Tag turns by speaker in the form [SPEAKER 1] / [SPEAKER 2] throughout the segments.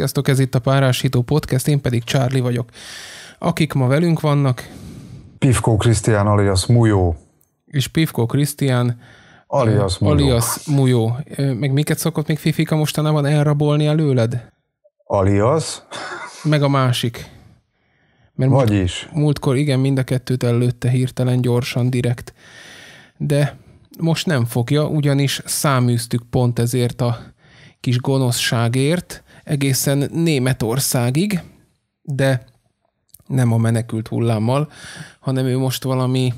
[SPEAKER 1] Sziasztok, ez itt a Párásító Podcast, én pedig Csárli vagyok. Akik ma velünk vannak...
[SPEAKER 2] Pivko Krisztián alias Mujó.
[SPEAKER 1] És Pivko Krisztián alias Mujó. Alias Mujó. Meg miket szokott még Fifika mostanában elrabolni előled?
[SPEAKER 2] Alias.
[SPEAKER 1] Meg a másik. Mert Vagyis. Múlt, múltkor igen, mind a kettőt előtte hirtelen, gyorsan, direkt. De most nem fogja, ugyanis száműztük pont ezért a kis gonoszságért, egészen Németországig, de nem a menekült hullámmal, hanem ő most valami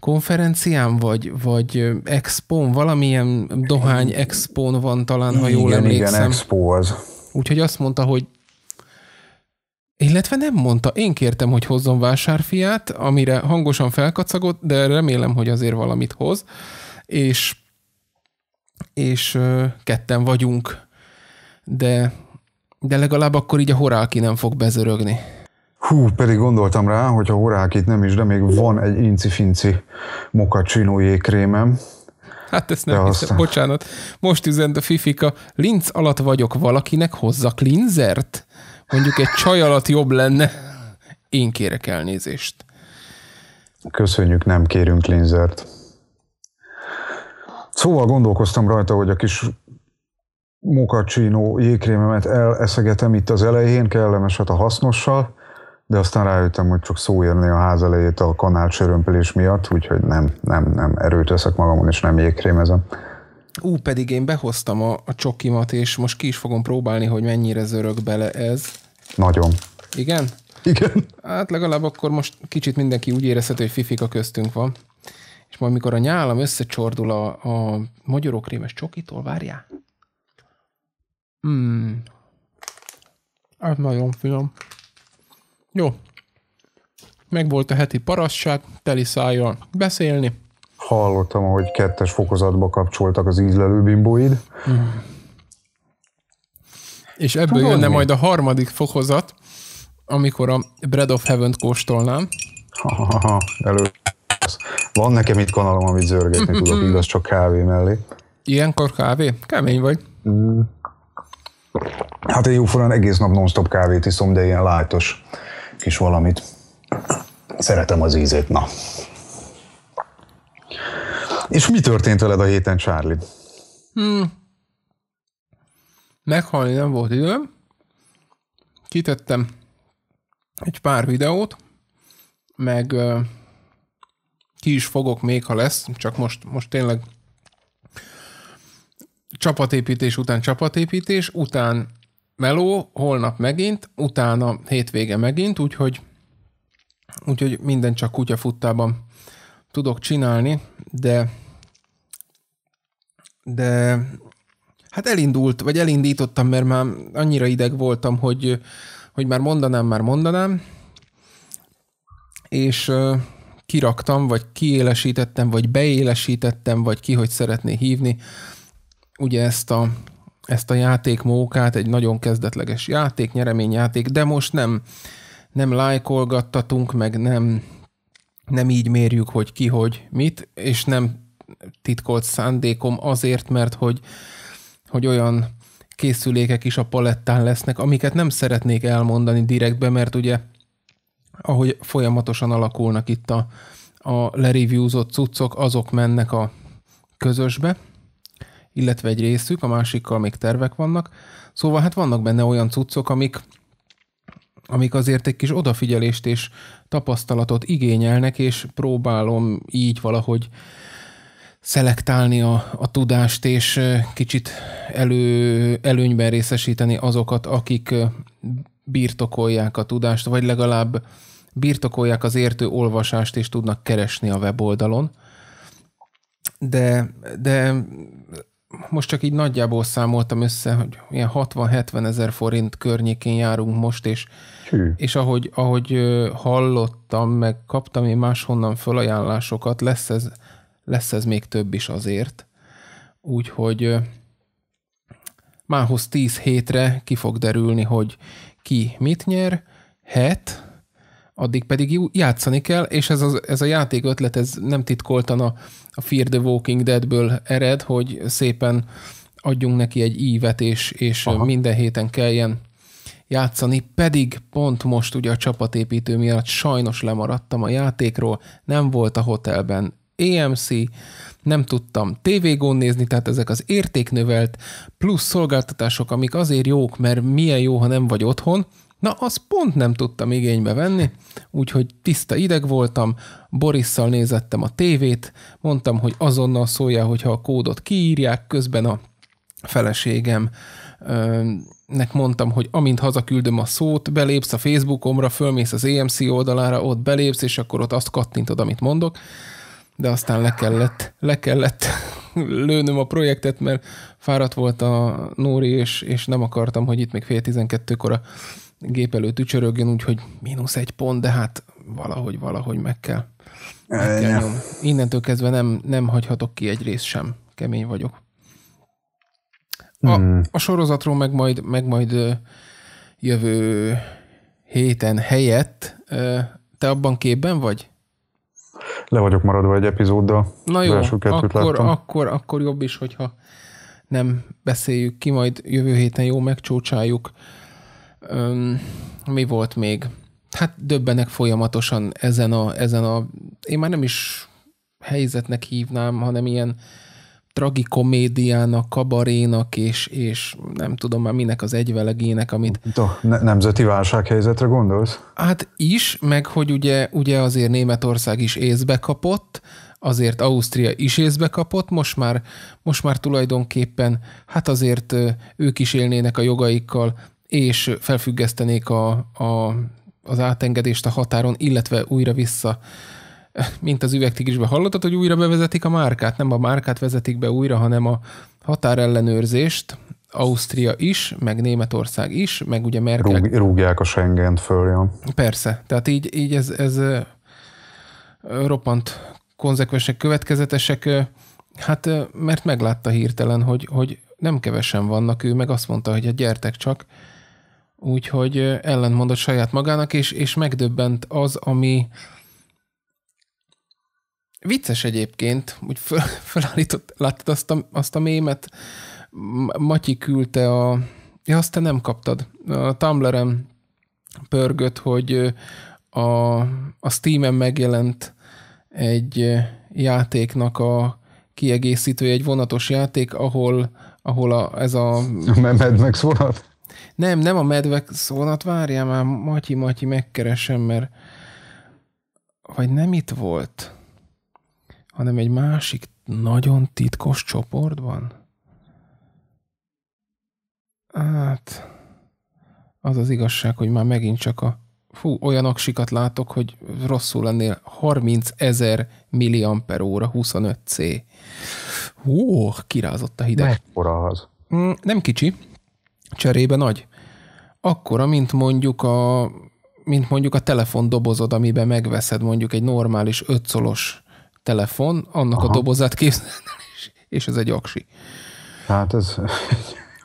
[SPEAKER 1] konferencián, vagy, vagy expon, valamilyen dohány expon van talán, ha jól igen, emlékszem. Igen, expó az. Úgyhogy azt mondta, hogy illetve nem mondta, én kértem, hogy hozzon vásárfiát, amire hangosan felkacagott, de remélem, hogy azért valamit hoz, és, és ketten vagyunk, de de legalább akkor így a horáki nem fog bezörögni.
[SPEAKER 2] Hú, pedig gondoltam rá, hogy a horákit nem is, de még van egy inci-finci mokacsino jégkrémem.
[SPEAKER 1] Hát ezt nem hiszem, aztán... bocsánat. Most üzent a Fifika, linc alatt vagyok valakinek, hozzak linzert? Mondjuk egy csaj alatt jobb lenne. Én kérek elnézést.
[SPEAKER 2] Köszönjük, nem kérünk linzert. Szóval gondolkoztam rajta, hogy a kis mokacsino jégkrémemet eleszegetem itt az elején, kellemeset hát a hasznossal, de aztán rájöttem, hogy csak szóérni a ház elejét a kanál sörömpölés miatt, úgyhogy nem, nem, nem erőt teszek magamon, és nem jégkrémezem.
[SPEAKER 1] Ú, pedig én behoztam a, a csokimat, és most ki is fogom próbálni, hogy mennyire zörög bele ez. Nagyon. Igen? Igen. Hát legalább akkor most kicsit mindenki úgy érezhető, hogy fifika köztünk van. És majd mikor a nyálam összecsordul a, a magyarokrémes csokitól, várjál? Hmm, Ez hát nagyon finom. Jó. Megvolt a heti parasság, teli szájjal beszélni.
[SPEAKER 2] Hallottam, hogy kettes fokozatba kapcsoltak az ízlelő bimbóid. Mm.
[SPEAKER 1] És ebből Tudom jönne mi? majd a harmadik fokozat, amikor a Bread of Heaven-t kóstolnám.
[SPEAKER 2] Ha, ha, ha, elő. Van nekem itt kanalom, amit zörgetni tudok, igaz, csak kávé mellé.
[SPEAKER 1] Ilyenkor kávé? Kemény vagy.
[SPEAKER 2] Mm. Hát én jóformán egész nap non-stop kávét iszom, de ilyen lájtos kis valamit. Szeretem az ízét, na. És mi történt veled a héten, Charlie?
[SPEAKER 1] Hmm. Meghalni nem volt időm. Kitettem egy pár videót, meg uh, ki is fogok még, ha lesz, csak most, most tényleg csapatépítés után csapatépítés, után meló, holnap megint, utána hétvége megint, úgyhogy, úgyhogy minden csak kutyafuttában tudok csinálni, de de hát elindult, vagy elindítottam, mert már annyira ideg voltam, hogy, hogy már mondanám, már mondanám, és kiraktam, vagy kiélesítettem, vagy beélesítettem, vagy ki hogy szeretné hívni ugye ezt a, ezt a játékmókát, egy nagyon kezdetleges játék, nyereményjáték, de most nem, nem lájkolgattatunk, meg nem, nem így mérjük, hogy ki, hogy mit, és nem titkolt szándékom azért, mert hogy, hogy olyan készülékek is a palettán lesznek, amiket nem szeretnék elmondani direktbe, mert ugye ahogy folyamatosan alakulnak itt a, a lereviewzott cuccok, azok mennek a közösbe, illetve egy részük, a másikkal még tervek vannak. Szóval hát vannak benne olyan cuccok, amik, amik azért egy kis odafigyelést és tapasztalatot igényelnek, és próbálom így valahogy szelektálni a, a tudást, és kicsit elő, előnyben részesíteni azokat, akik birtokolják a tudást, vagy legalább birtokolják az értő olvasást, és tudnak keresni a weboldalon. De, de most csak így nagyjából számoltam össze, hogy ilyen 60-70 ezer forint környékén járunk most, és, és ahogy, ahogy hallottam, meg kaptam én máshonnan fölajánlásokat, lesz ez, lesz ez még több is azért. Úgyhogy mához 10 hétre ki fog derülni, hogy ki mit nyer, het, addig pedig játszani kell, és ez, a, ez a játék ötlet, ez nem titkoltan a, a Fear the Walking Deadből ered, hogy szépen adjunk neki egy ívet, és, és minden héten kelljen játszani, pedig pont most ugye a csapatépítő miatt sajnos lemaradtam a játékról, nem volt a hotelben EMC, nem tudtam tévégón nézni, tehát ezek az értéknövelt plusz szolgáltatások, amik azért jók, mert milyen jó, ha nem vagy otthon, Na, azt pont nem tudtam igénybe venni, úgyhogy tiszta ideg voltam, Borisszal nézettem a tévét, mondtam, hogy azonnal szóljál, hogyha a kódot kiírják, közben a feleségem nek mondtam, hogy amint hazaküldöm a szót, belépsz a Facebookomra, fölmész az EMC oldalára, ott belépsz, és akkor ott azt kattintod, amit mondok, de aztán le kellett, le kellett lőnöm a projektet, mert fáradt volt a Nóri, és, és nem akartam, hogy itt még fél tizenkettőkor a gép előtt ücsörögjön, úgyhogy mínusz egy pont, de hát valahogy, valahogy meg kell. Meg kell nyom. Innentől kezdve nem, nem hagyhatok ki egy rész sem. Kemény vagyok. A, hmm. a sorozatról meg majd, meg majd jövő héten helyett te abban képben vagy?
[SPEAKER 2] Le vagyok maradva egy epizóddal. Na jó, akkor,
[SPEAKER 1] akkor, akkor jobb is, hogyha nem beszéljük ki, majd jövő héten jó megcsócsáljuk. Öm, mi volt még? Hát döbbenek folyamatosan ezen a, ezen a, én már nem is helyzetnek hívnám, hanem ilyen tragikomédiának, kabarénak, és, és nem tudom már minek az egyvelegének, amit... Ne, nemzeti
[SPEAKER 2] válsághelyzetre gondolsz?
[SPEAKER 1] Hát is, meg hogy ugye, ugye azért Németország is észbe kapott, azért Ausztria is észbe kapott, most már, most már tulajdonképpen hát azért ők is élnének a jogaikkal, és felfüggesztenék a, a, az átengedést a határon, illetve újra vissza mint az üvegtigrisben hallottad, hogy újra bevezetik a márkát. Nem a márkát vezetik be újra, hanem a határellenőrzést, Ausztria is, meg Németország is, meg ugye Merkel... Rúg,
[SPEAKER 2] rúgják a Schengent föl, ja.
[SPEAKER 1] Persze, tehát így, így ez, ez roppant konzekvensek, következetesek, hát mert meglátta hirtelen, hogy, hogy nem kevesen vannak, ő meg azt mondta, hogy hát gyertek csak, úgyhogy ellentmondott saját magának, és, és megdöbbent az, ami vicces egyébként, úgy föl, fölállított, láttad azt a, azt a mémet, Matyi küldte a, ja azt te nem kaptad, a Tumblr-en pörgött, hogy a, a Steam-en megjelent egy játéknak a kiegészítője, egy vonatos játék, ahol, ahol a, ez a... Mad Max nem, nem a medvek szónat, várjál már, Matyi, Matyi, megkeresem, mert vagy nem itt volt, hanem egy másik nagyon titkos csoportban. Hát, az az igazság, hogy már megint csak a fú, olyan aksikat látok, hogy rosszul lennél 30 ezer milliamper óra 25C. Hú, kirázott a hideg.
[SPEAKER 2] Mekkora az?
[SPEAKER 1] Mm, nem kicsi, cserébe nagy. Akkora, mint mondjuk a mint mondjuk a telefon dobozod, amiben megveszed mondjuk egy normális ötszolos telefon, annak Aha. a dobozát képzeled, és ez egy aksi.
[SPEAKER 2] Hát ez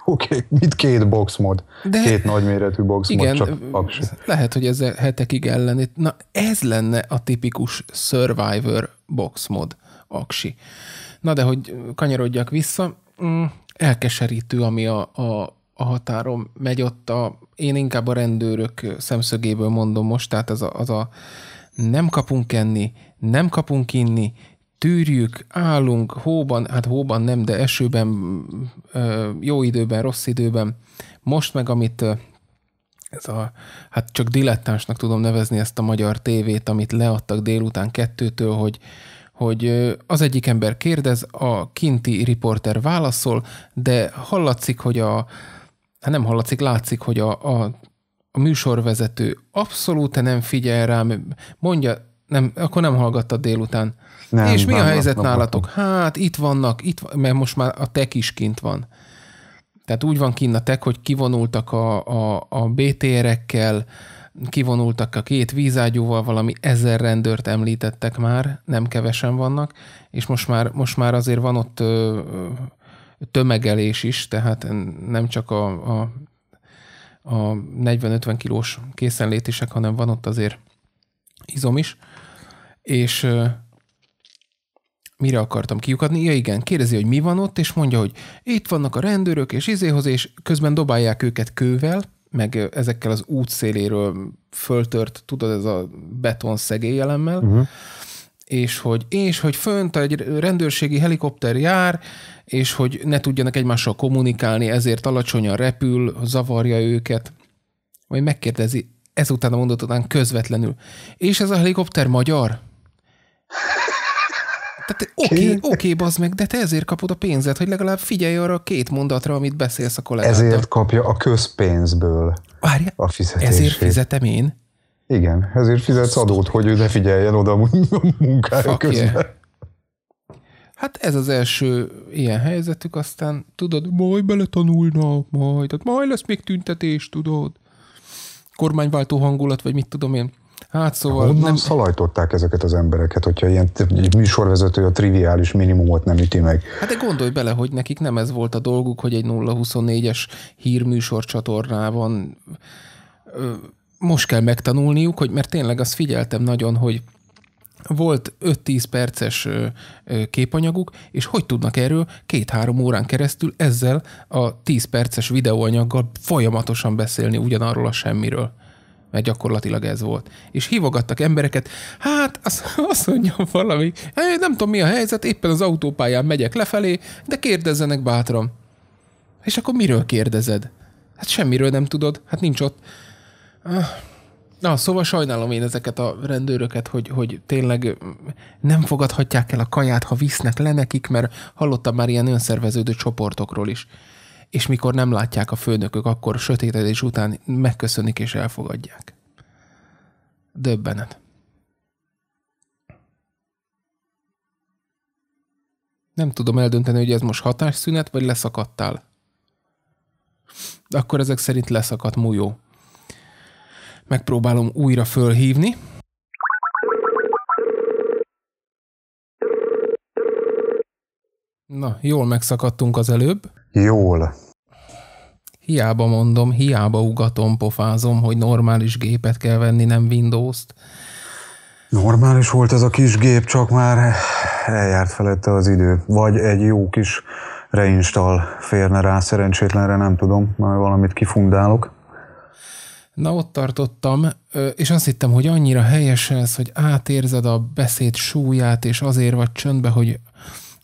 [SPEAKER 2] oké, okay, mit két boxmod, De két nagyméretű boxmod, igen, csak aksi.
[SPEAKER 1] Lehet, hogy ez hetekig ellen, Na ez lenne a tipikus Survivor boxmod aksi. Na de hogy kanyarodjak vissza, mm, elkeserítő, ami a, a a határon megy ott a, én inkább a rendőrök szemszögéből mondom most, tehát az a, az a nem kapunk enni, nem kapunk inni, tűrjük, állunk, hóban, hát hóban nem, de esőben, jó időben, rossz időben. Most meg, amit ez a, hát csak dilettánsnak tudom nevezni ezt a magyar tévét, amit leadtak délután kettőtől, hogy, hogy az egyik ember kérdez, a kinti riporter válaszol, de hallatszik, hogy a, hát nem hallatszik, látszik, hogy a, a, a műsorvezető abszolút nem figyel rám, mondja, nem, akkor nem hallgatta délután. Nem, és mi a helyzet nálatok? Hát itt vannak, itt, mert most már a tek is kint van. Tehát úgy van kint a tek, hogy kivonultak a, a, a BTR-ekkel, kivonultak a két vízágyúval, valami ezer rendőrt említettek már, nem kevesen vannak, és most már, most már azért van ott ö, ö, tömegelés is, tehát nem csak a, a, a 40-50 kilós készenlétisek, hanem van ott azért izom is. És mire akartam kiukadni? Ja igen, kérdezi, hogy mi van ott, és mondja, hogy itt vannak a rendőrök, és izéhoz, és közben dobálják őket kővel, meg ezekkel az út föltört, tudod, ez a beton szegélyelemmel, uh-huh. Mhm és hogy, és hogy fönt egy rendőrségi helikopter jár, és hogy ne tudjanak egymással kommunikálni, ezért alacsonyan repül, zavarja őket. vagy megkérdezi, ezután a mondat után közvetlenül. És ez a helikopter magyar? Tehát oké, oké, bazd meg, de te ezért kapod a pénzet, hogy legalább figyelj arra a két mondatra, amit beszélsz a kollégáddal.
[SPEAKER 2] Ezért kapja a közpénzből Várja, a fizetését. Ezért fizetem én. Igen, ezért fizetsz adót, hogy ő ne figyeljen oda a munkára Fuck közben. Yeah.
[SPEAKER 1] Hát ez az első ilyen helyzetük, aztán tudod, majd beletanulnak, majd, hát majd lesz még tüntetés, tudod. Kormányváltó hangulat, vagy mit tudom én. Hát
[SPEAKER 2] szóval... Honnan nem... szalajtották ezeket az embereket, hogyha ilyen műsorvezető a triviális minimumot nem üti meg?
[SPEAKER 1] Hát de gondolj bele, hogy nekik nem ez volt a dolguk, hogy egy 024 es hírműsor csatornában most kell megtanulniuk, hogy mert tényleg azt figyeltem nagyon, hogy volt 5-10 perces képanyaguk, és hogy tudnak erről két-három órán keresztül ezzel a 10 perces videóanyaggal folyamatosan beszélni ugyanarról a semmiről mert gyakorlatilag ez volt. És hívogattak embereket, hát azt, azt mondjam valami, nem tudom mi a helyzet, éppen az autópályán megyek lefelé, de kérdezzenek bátran. És akkor miről kérdezed? Hát semmiről nem tudod, hát nincs ott. Na, szóval sajnálom én ezeket a rendőröket, hogy, hogy tényleg nem fogadhatják el a kaját, ha visznek le nekik, mert hallottam már ilyen önszerveződő csoportokról is. És mikor nem látják a főnökök, akkor sötétedés után megköszönik és elfogadják. Döbbenet. Nem tudom eldönteni, hogy ez most hatásszünet, vagy leszakadtál. Akkor ezek szerint leszakadt mújó. Megpróbálom újra fölhívni. Na, jól megszakadtunk az előbb.
[SPEAKER 2] Jól.
[SPEAKER 1] Hiába mondom, hiába ugatom, pofázom, hogy normális gépet kell venni, nem Windows-t. Normális volt ez a kis gép,
[SPEAKER 2] csak már eljárt felette az idő. Vagy egy jó kis reinstall férne rá, szerencsétlenre nem tudom, majd valamit kifundálok. Na ott
[SPEAKER 1] tartottam, és azt hittem, hogy annyira helyes ez, hogy átérzed a beszéd súlyát, és azért vagy csöndbe, hogy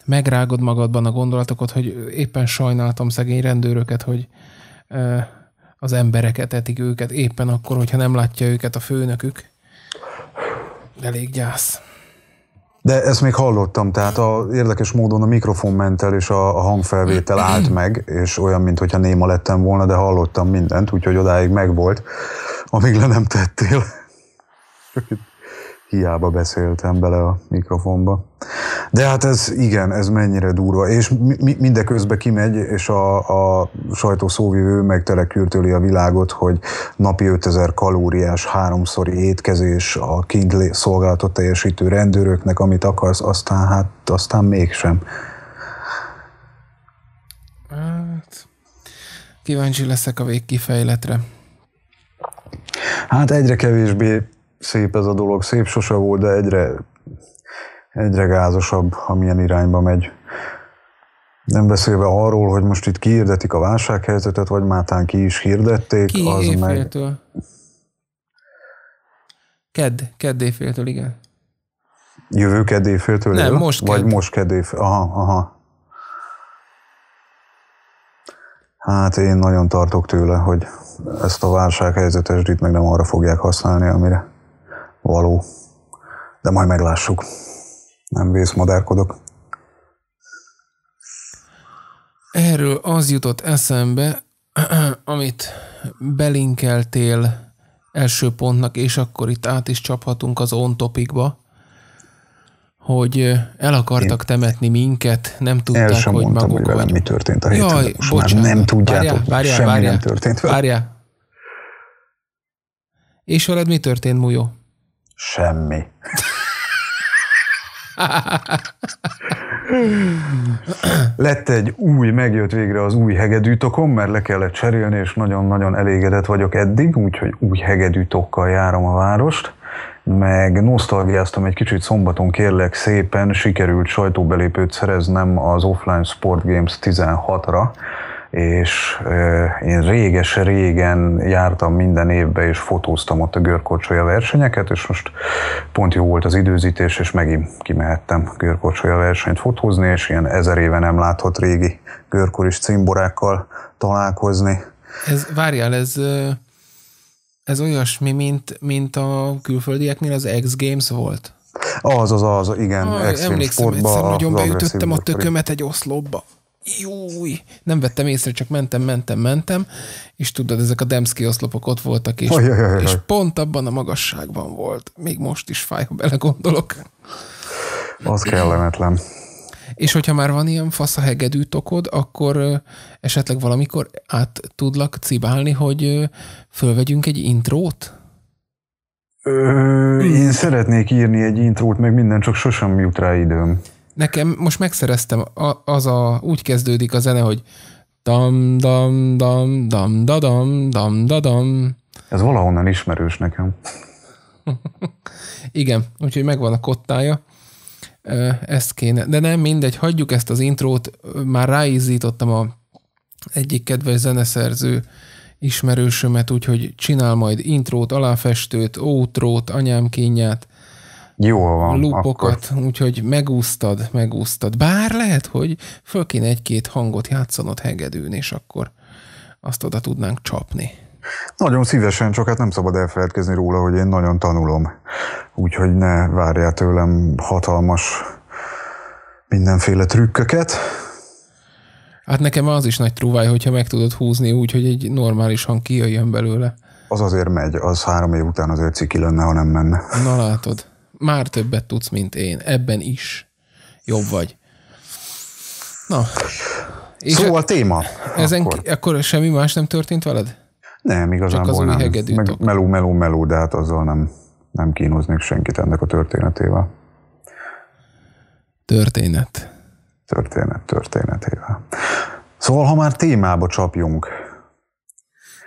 [SPEAKER 1] megrágod magadban a gondolatokat, hogy éppen sajnáltam szegény rendőröket, hogy az embereket etik őket éppen akkor, hogyha nem látja őket a főnökük. Elég gyász.
[SPEAKER 2] De ezt még hallottam, tehát a, érdekes módon a mikrofon el, és a, a hangfelvétel állt meg, és olyan, mintha néma lettem volna, de hallottam mindent, úgyhogy odáig megvolt, amíg le nem tettél hiába beszéltem bele a mikrofonba. De hát ez igen, ez mennyire durva, és mi, mindeközben kimegy, és a, a sajtó szóvivő megtelekültőli a világot, hogy napi 5000 kalóriás háromszori étkezés a King szolgálatot teljesítő rendőröknek, amit akarsz, aztán hát aztán mégsem.
[SPEAKER 1] Hát, kíváncsi leszek a végkifejletre.
[SPEAKER 2] Hát egyre kevésbé szép ez a dolog, szép sose volt, de egyre, egyre gázosabb, amilyen irányba megy. Nem beszélve arról, hogy most itt kiirdetik a válsághelyzetet, vagy mátán ki is hirdették. Ki az Meg...
[SPEAKER 1] Kedd, kedd éjféltől, igen.
[SPEAKER 2] Jövő kedd éjféltől? Nem, jövő? most kedd. Vagy most kedd éjféltől. Aha, aha. Hát én nagyon tartok tőle, hogy ezt a válsághelyzetes meg nem arra fogják használni, amire való. De majd meglássuk. Nem vészmadárkodok.
[SPEAKER 1] Erről az jutott eszembe, amit belinkeltél első pontnak, és akkor itt át is csaphatunk az on topicba, hogy el akartak Én temetni minket, nem tudták, el sem hogy maguk
[SPEAKER 2] vagy. mi történt a héten, Jaj, most bocsánat, már nem tudjátok, várjá, várjá, semmi várjá, nem történt vele.
[SPEAKER 1] Várjál. És veled mi történt, Mujó?
[SPEAKER 2] Semmi. Lett egy új, megjött végre az új hegedűtokom, mert le kellett cserélni, és nagyon-nagyon elégedett vagyok eddig, úgyhogy új hegedűtokkal járom a várost meg nosztalgiáztam egy kicsit szombaton, kérlek szépen, sikerült sajtóbelépőt szereznem az Offline Sport Games 16-ra, és én réges-régen jártam minden évbe, és fotóztam ott a görkorcsolya versenyeket, és most pont jó volt az időzítés, és megint kimehettem görkorcsolya versenyt fotózni, és ilyen ezer éve nem láthat régi görkoris cimborákkal találkozni.
[SPEAKER 1] Ez, várjál, ez, ez olyasmi, mint, mint a külföldieknél az X Games volt?
[SPEAKER 2] Az, az, az, igen, ah, emlékszem, sportba. egyszer nagyon beütöttem a tökömet
[SPEAKER 1] egy oszlopba júj, nem vettem észre, csak mentem, mentem, mentem, és tudod, ezek a Demszki oszlopok ott voltak, és, Ajajajaj. és pont abban a magasságban volt. Még most is fáj, ha belegondolok.
[SPEAKER 2] Az kellemetlen.
[SPEAKER 1] És hogyha már van ilyen fasz a hegedű tokod, akkor esetleg valamikor át tudlak cibálni, hogy fölvegyünk egy intrót?
[SPEAKER 2] Ö, én szeretnék írni egy intrót, meg minden, csak sosem jut rá időm.
[SPEAKER 1] Nekem most megszereztem, a, az a, úgy kezdődik a zene, hogy dam dam dam dam da dam dam da dam.
[SPEAKER 2] Ez valahonnan ismerős nekem.
[SPEAKER 1] Igen, úgyhogy megvan a kottája. Ezt kéne. De nem, mindegy, hagyjuk ezt az intrót. Már ráízítottam a egyik kedves zeneszerző ismerősömet, úgyhogy csinál majd intrót, aláfestőt, ótrót, anyám kínját, jó van, lúpokat, akkor. úgyhogy megúsztad, megúsztad. Bár lehet, hogy föl kéne egy-két hangot játszanod hegedűn, és akkor azt oda tudnánk csapni.
[SPEAKER 2] Nagyon szívesen, csak hát nem szabad elfeledkezni róla, hogy én nagyon tanulom. Úgyhogy ne várjál tőlem hatalmas mindenféle trükköket.
[SPEAKER 1] Hát nekem az is nagy trúváj, hogyha meg tudod húzni úgy, hogy egy normális hang kijöjjön belőle.
[SPEAKER 2] Az azért megy, az három év után azért ciki lenne, ha nem menne.
[SPEAKER 1] Na látod már többet tudsz, mint én. Ebben is jobb vagy. Na. És szóval a téma. Ezen, akkor. akkor semmi más nem történt veled?
[SPEAKER 2] Nem, igazából nem. Meg meló, meló, meló, de hát azzal nem, nem kínoznék senkit ennek a történetével. Történet. Történet, történetével. Szóval, ha már témába csapjunk,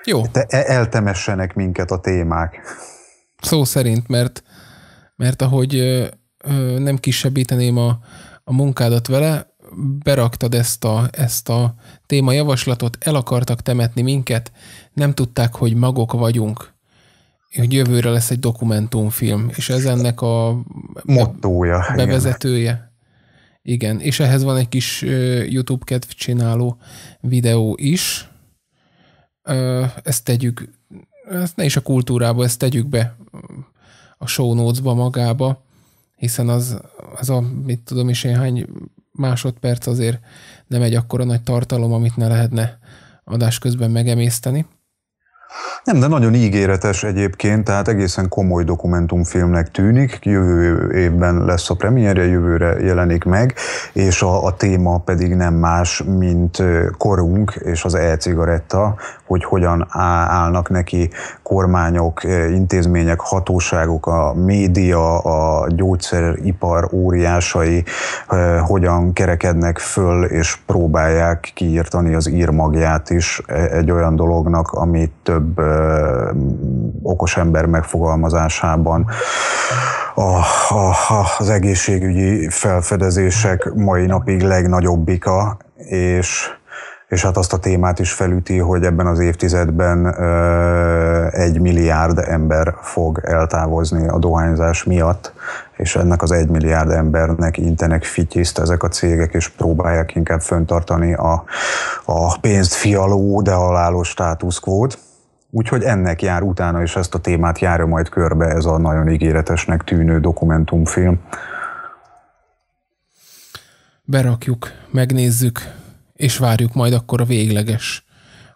[SPEAKER 2] jó. Te e-, eltemessenek minket a témák.
[SPEAKER 1] Szó szerint, mert mert ahogy nem kisebbíteném a, a munkádat vele, beraktad ezt a, ezt a témajavaslatot, el akartak temetni minket, nem tudták, hogy magok vagyunk, hogy jövőre lesz egy dokumentumfilm, és ez ennek a mottója, bevezetője. Igen. igen, és ehhez van egy kis YouTube kedv csináló videó is. Ezt tegyük, ezt ne is a kultúrába, ezt tegyük be a show notes-ba magába, hiszen az, az a, mit tudom is én, hány másodperc azért nem egy akkora nagy tartalom, amit ne lehetne adás közben megemészteni.
[SPEAKER 2] Nem, de nagyon ígéretes egyébként, tehát egészen komoly dokumentumfilmnek tűnik. Jövő évben lesz a premierje, jövőre jelenik meg, és a, a téma pedig nem más, mint korunk és az e-cigaretta, hogy hogyan állnak neki kormányok, intézmények, hatóságok, a média, a gyógyszeripar óriásai, hogyan kerekednek föl és próbálják kiírtani az írmagját is e, egy olyan dolognak, ami több okos ember megfogalmazásában a, a, az egészségügyi felfedezések mai napig legnagyobbika, és és hát azt a témát is felüti, hogy ebben az évtizedben egy milliárd ember fog eltávozni a dohányzás miatt, és ennek az egy milliárd embernek intenek fityiszt ezek a cégek, és próbálják inkább föntartani a, a pénzt fialó, de halálos státuszkvót. Úgyhogy ennek jár utána, és ezt a témát járja majd körbe ez a nagyon ígéretesnek tűnő dokumentumfilm.
[SPEAKER 1] Berakjuk, megnézzük, és várjuk majd akkor a végleges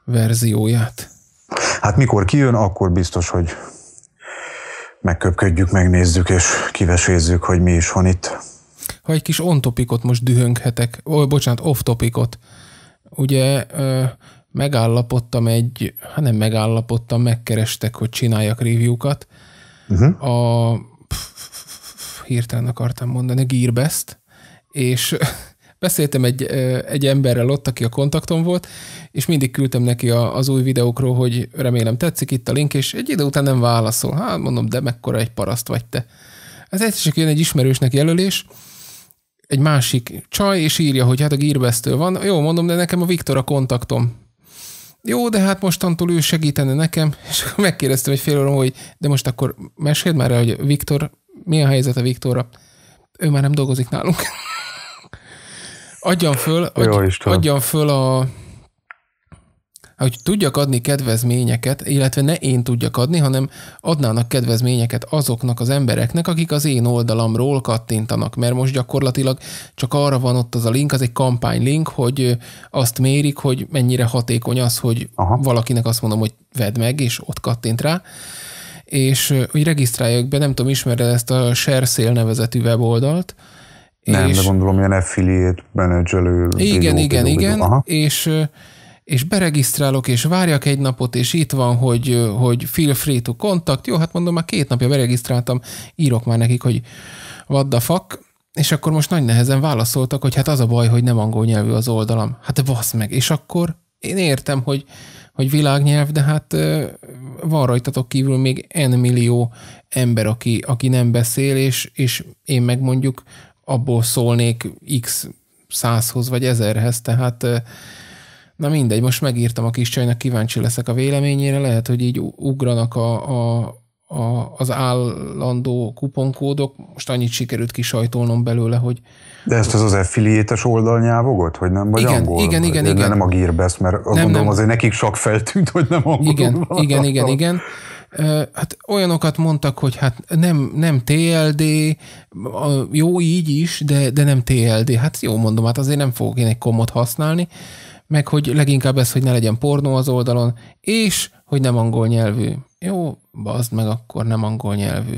[SPEAKER 1] verzióját.
[SPEAKER 2] Hát mikor kijön, akkor biztos, hogy megköpködjük, megnézzük, és kivesézzük, hogy mi is van itt.
[SPEAKER 1] Ha egy kis on-topikot most dühönghetek, ó, bocsánat, off-topikot, ugye megállapodtam egy, hát nem megállapodtam, megkerestek, hogy csináljak review-kat. Uh-huh. A hirtelen akartam mondani, Gearbest, és beszéltem egy, egy emberrel ott, aki a kontaktom volt, és mindig küldtem neki a, az új videókról, hogy remélem tetszik itt a link, és egy idő után nem válaszol. Hát mondom, de mekkora egy paraszt vagy te. Ez egyszer csak jön egy ismerősnek jelölés, egy másik csaj, és írja, hogy hát a Gearbest-től van. Jó, mondom, de nekem a Viktor a kontaktom jó, de hát mostantól ő segítene nekem, és akkor megkérdeztem egy fél óra, hogy de most akkor meséld már el, hogy Viktor, mi a helyzet a Viktorra? Ő már nem dolgozik nálunk. adjam föl, adj, adjam föl a hogy tudjak adni kedvezményeket, illetve ne én tudjak adni, hanem adnának kedvezményeket azoknak az embereknek, akik az én oldalamról kattintanak, mert most gyakorlatilag csak arra van ott az a link, az egy kampánylink, hogy azt mérik, hogy mennyire hatékony az, hogy Aha. valakinek azt mondom, hogy vedd meg, és ott kattint rá és hogy regisztráljak be, nem tudom, ismered ezt a ShareSale nevezetű weboldalt,
[SPEAKER 2] nem, és... de gondolom ilyen affiliate menedzselő. Igen, igen, igen, igen,
[SPEAKER 1] és és beregisztrálok, és várjak egy napot, és itt van, hogy, hogy feel free to contact. Jó, hát mondom, már két napja beregisztráltam, írok már nekik, hogy what the fuck, és akkor most nagy nehezen válaszoltak, hogy hát az a baj, hogy nem angol nyelvű az oldalam. Hát basz meg, és akkor én értem, hogy, hogy világnyelv, de hát van rajtatok kívül még N millió ember, aki, aki nem beszél, és, és én meg mondjuk abból szólnék X százhoz vagy ezerhez, tehát Na mindegy, most megírtam a kis csajnak, kíváncsi leszek a véleményére, lehet, hogy így ugranak a, a, a, az állandó kuponkódok, most annyit sikerült kisajtolnom belőle, hogy... De ezt az
[SPEAKER 2] az affiliétes oldal nyávogott, hogy nem vagy igen, angol? Igen, igen, igen. Nem a gírbesz, mert nem, gondolom nem. azért nekik sok feltűnt, hogy nem angol. Igen, van, igen, igen, igen.
[SPEAKER 1] Hát olyanokat mondtak, hogy hát nem, nem TLD, jó így is, de, de nem TLD. Hát jó mondom, hát azért nem fogok én egy komot használni meg hogy leginkább ez, hogy ne legyen pornó az oldalon, és hogy nem angol nyelvű. Jó, bazd meg, akkor nem angol nyelvű.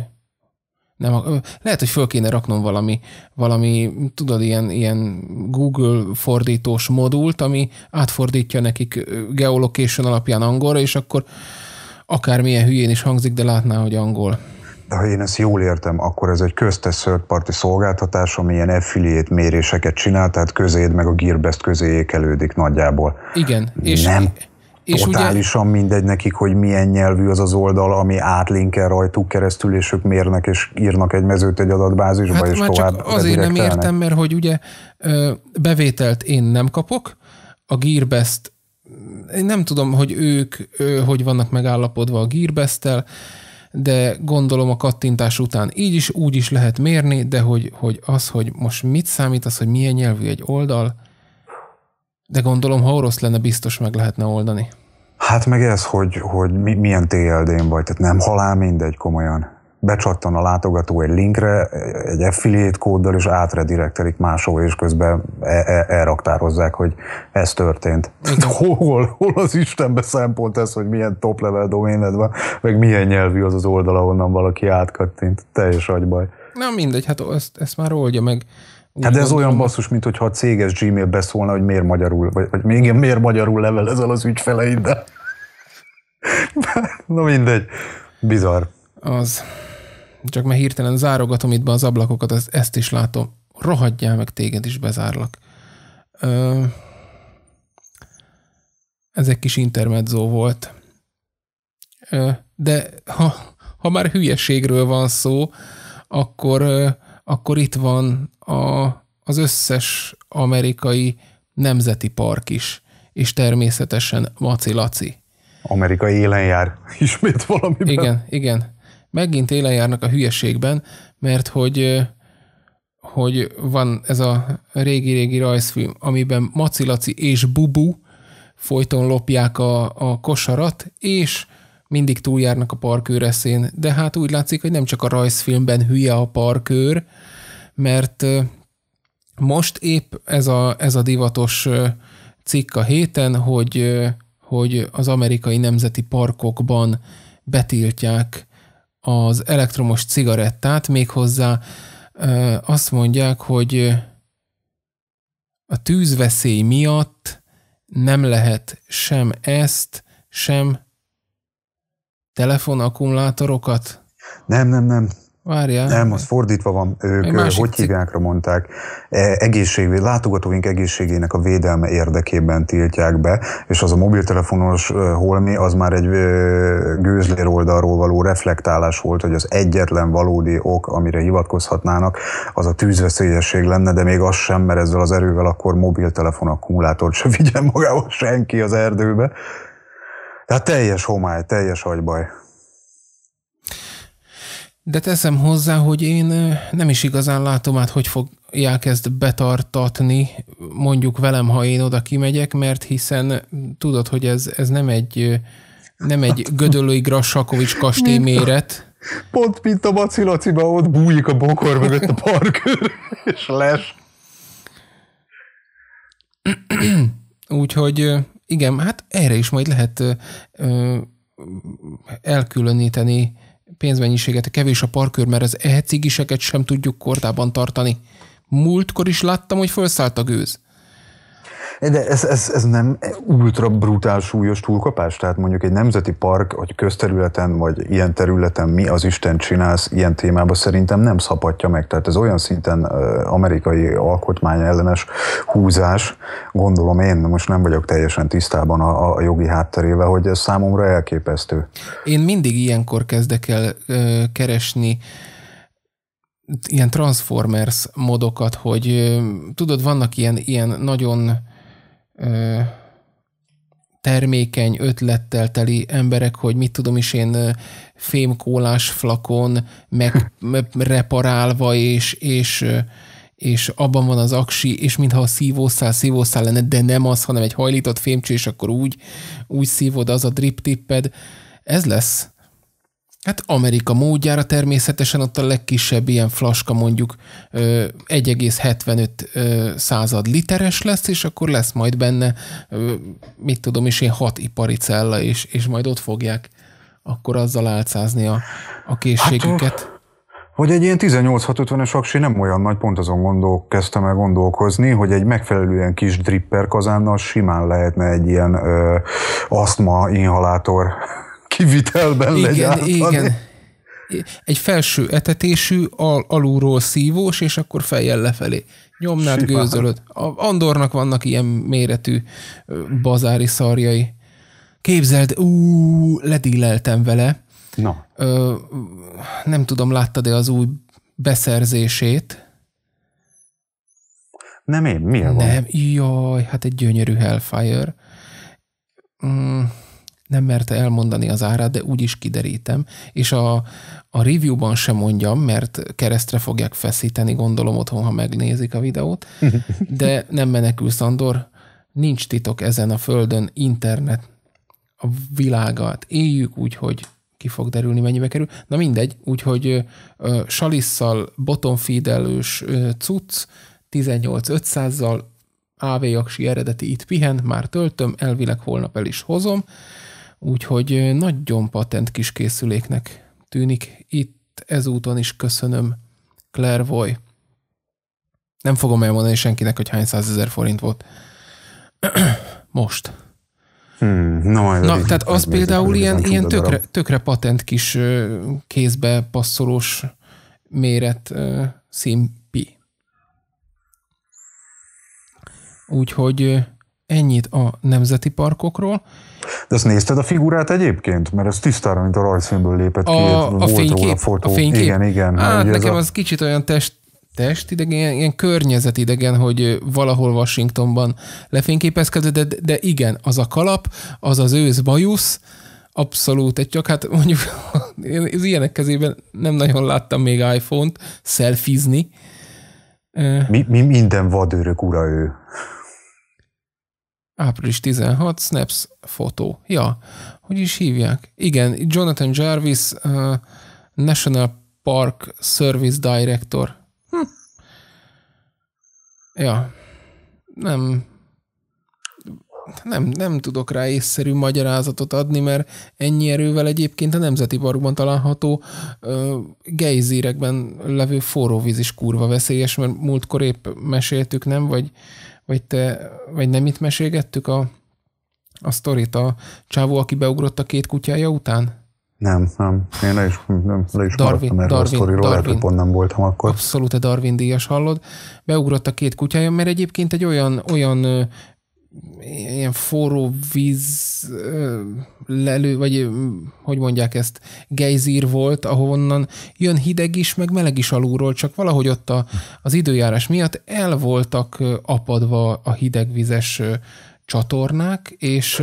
[SPEAKER 1] Nem, lehet, hogy föl kéne raknom valami, valami tudod, ilyen, ilyen Google fordítós modult, ami átfordítja nekik geolocation alapján angolra, és akkor akármilyen hülyén is hangzik, de látná, hogy angol
[SPEAKER 2] ha én ezt jól értem, akkor ez egy köztes third party szolgáltatás, ami ilyen affiliate méréseket csinál, tehát közéd meg a Gearbest közé ékelődik nagyjából.
[SPEAKER 1] Igen. és nem
[SPEAKER 2] és totálisan ugye, mindegy nekik, hogy milyen nyelvű az az oldal, ami átlinkel rajtuk keresztül, és ők mérnek és írnak egy mezőt egy adatbázisba, hát és már tovább. Csak azért nem értem,
[SPEAKER 1] mert hogy ugye bevételt én nem kapok, a Gearbest én nem tudom, hogy ők, hogy vannak megállapodva a Gearbest-tel, de gondolom a kattintás után így is, úgy is lehet mérni, de hogy, hogy az, hogy most mit számít az, hogy milyen nyelvű egy oldal, de gondolom, ha orosz lenne, biztos meg lehetne oldani.
[SPEAKER 2] Hát meg ez, hogy, hogy milyen TLD-n vagy, tehát nem halál mindegy komolyan becsattan a látogató egy linkre, egy affiliate kóddal, és átredirektelik máshol, és közben el- el- elraktározzák, hogy ez történt. Hol, hol az Istenbe szempont ez, hogy milyen top level doméned van, meg milyen nyelvű az az oldal, ahonnan valaki átkattint. Teljes agybaj. Na mindegy, hát ezt, ezt már oldja meg. Úgy hát ez gondolom. olyan basszus, mint hogyha a céges Gmail beszólna, hogy miért magyarul, vagy, vagy még igen, miért magyarul levelezel az ügyfeleiddel. Na mindegy, bizarr.
[SPEAKER 1] Az. Csak mert hirtelen zárogatom itt be az ablakokat, ezt, ezt is látom. Rohadjál meg, téged is bezárlak. Ö, ez egy kis intermedzó volt. Ö, de ha, ha már hülyeségről van szó, akkor, ö, akkor itt van a, az összes amerikai nemzeti park is, és természetesen Maci Laci.
[SPEAKER 2] Amerikai élen jár,
[SPEAKER 1] ismét valamiben. Igen, igen megint élen járnak a hülyeségben, mert hogy, hogy van ez a régi-régi rajzfilm, amiben Maci Laci és Bubu folyton lopják a, a kosarat, és mindig túljárnak a parkőreszén, de hát úgy látszik, hogy nem csak a rajzfilmben hülye a parkőr, mert most épp ez a, ez a divatos cikk a héten, hogy, hogy az amerikai nemzeti parkokban betiltják az elektromos cigarettát, méghozzá azt mondják, hogy a tűzveszély miatt nem lehet sem ezt, sem telefonakkumulátorokat? Nem, nem, nem. Várjál. Nem,
[SPEAKER 2] az fordítva van. Ők másik hogy hívjákra mondták? E, Egészségvé, látogatóink egészségének a védelme érdekében tiltják be, és az a mobiltelefonos holmi, az már egy gőzlér oldalról való reflektálás volt, hogy az egyetlen valódi ok, amire hivatkozhatnának, az a tűzveszélyesség lenne, de még az sem, mert ezzel az erővel akkor mobiltelefon akkumulátort se vigyen magával senki az erdőbe. Tehát teljes homály, teljes agybaj.
[SPEAKER 1] De teszem hozzá, hogy én nem is igazán látom át, hogy fogják ezt betartatni, mondjuk velem, ha én oda kimegyek, mert hiszen tudod, hogy ez, ez nem egy, nem egy Gödöllői Grassakovics kastély méret.
[SPEAKER 2] Pont mint a macilaciba, ott bújik a bokor mögött a park, és les.
[SPEAKER 1] Úgyhogy igen, hát erre is majd lehet ö, elkülöníteni pénzmennyiséget kevés a parkőr, mert az e sem tudjuk kordában tartani. Múltkor is láttam, hogy felszállt a gőz.
[SPEAKER 2] De ez, ez, ez nem ultra brutál súlyos túlkapás? Tehát mondjuk egy nemzeti park, vagy közterületen, vagy ilyen területen mi az Isten csinálsz ilyen témában szerintem nem szapatja meg. Tehát ez olyan szinten amerikai alkotmány ellenes húzás, gondolom én, most nem vagyok teljesen tisztában a, a jogi hátterével, hogy ez számomra elképesztő.
[SPEAKER 1] Én mindig ilyenkor kezdek el ö, keresni ilyen Transformers modokat, hogy tudod, vannak ilyen, ilyen nagyon termékeny, ötlettel teli emberek, hogy mit tudom is én fémkólás flakon meg, reparálva, és, és, és abban van az aksi, és mintha a szívószál szívószál lenne, de nem az, hanem egy hajlított fémcső, és akkor úgy, úgy szívod az a drip tipped. Ez lesz. Hát Amerika módjára természetesen ott a legkisebb ilyen flaska mondjuk 1,75 század literes lesz, és akkor lesz majd benne, mit tudom is én, hat cella, és, és majd ott fogják akkor azzal álcázni a, a készségüket. Hát,
[SPEAKER 2] hogy egy ilyen 18 es aksi nem olyan nagy, pont azon gondolk, kezdtem el gondolkozni, hogy egy megfelelően kis dripper kazánnal simán lehetne egy ilyen ö, asztma inhalátor kivitelben igen, legyen. Igen,
[SPEAKER 1] egy felső etetésű, al- alulról szívós, és akkor fejjel lefelé. Nyomnád Simán. gőzölöd. A Andornak vannak ilyen méretű bazári szarjai. Képzeld, ú, ledilleltem vele. Na. Ö, nem tudom, láttad-e az új beszerzését? Nem én, mi a Nem, jaj, hát egy gyönyörű Hellfire. Mm nem merte elmondani az árát, de úgy is kiderítem, és a, a reviewban sem mondjam, mert keresztre fogják feszíteni, gondolom otthon, ha megnézik a videót, de nem menekül Szandor, nincs titok ezen a földön, internet, a világát éljük úgy, hogy ki fog derülni, mennyibe kerül. Na mindegy, úgyhogy uh, salisszal, botonfeedelős uh, cucc, 18500 zal AV aksi eredeti itt pihen, már töltöm, elvileg holnap el is hozom, Úgyhogy nagyon patent kis készüléknek tűnik. Itt ezúton is köszönöm Clairvoy. Nem fogom elmondani senkinek, hogy hány százezer forint volt. Most. Hmm, no, Na, tehát az, az például ilyen, ilyen tökre, tökre patent kis kézbe passzolós méret színpi. Úgyhogy ennyit a nemzeti parkokról.
[SPEAKER 2] De ezt nézted a figurát egyébként? Mert ez tisztára, mint a rajzfilmből lépett a, ki. A, volt fénykép, róla fotó. a fénykép? Igen, igen. Hát nekem a... az
[SPEAKER 1] kicsit olyan test, testidegen, ilyen, ilyen környezetidegen, hogy valahol Washingtonban lefényképezkedett, de, de igen, az a kalap, az az ősz bajusz, abszolút egy csak, hát mondjuk az ilyenek kezében nem nagyon láttam még iPhone-t szelfizni. Mi, mi
[SPEAKER 2] minden vadőrök ura ő.
[SPEAKER 1] Április 16, Snaps fotó. Ja, hogy is hívják? Igen, Jonathan Jarvis, uh, National Park Service Director. Hm. Ja, nem, nem, nem tudok rá észszerű magyarázatot adni, mert ennyi erővel egyébként a Nemzeti Parkban található uh, gejzírekben levő forróvíz is kurva veszélyes, mert múltkor épp meséltük, nem? Vagy vagy te, vagy nem itt mesélgettük a, a sztorit, a csávó, aki beugrott a két kutyája után?
[SPEAKER 2] Nem, nem. Én le is, nem, le is Darwin, maradtam erről Darwin, a sztoriról, Darwin. lehet, pont nem voltam akkor.
[SPEAKER 1] Abszolút a Darwin díjas hallod. Beugrott a két kutyája, mert egyébként egy olyan, olyan ilyen forró víz lelő, vagy hogy mondják ezt, gejzír volt, ahonnan jön hideg is, meg meleg is alulról, csak valahogy ott a, az időjárás miatt el voltak apadva a hidegvizes csatornák, és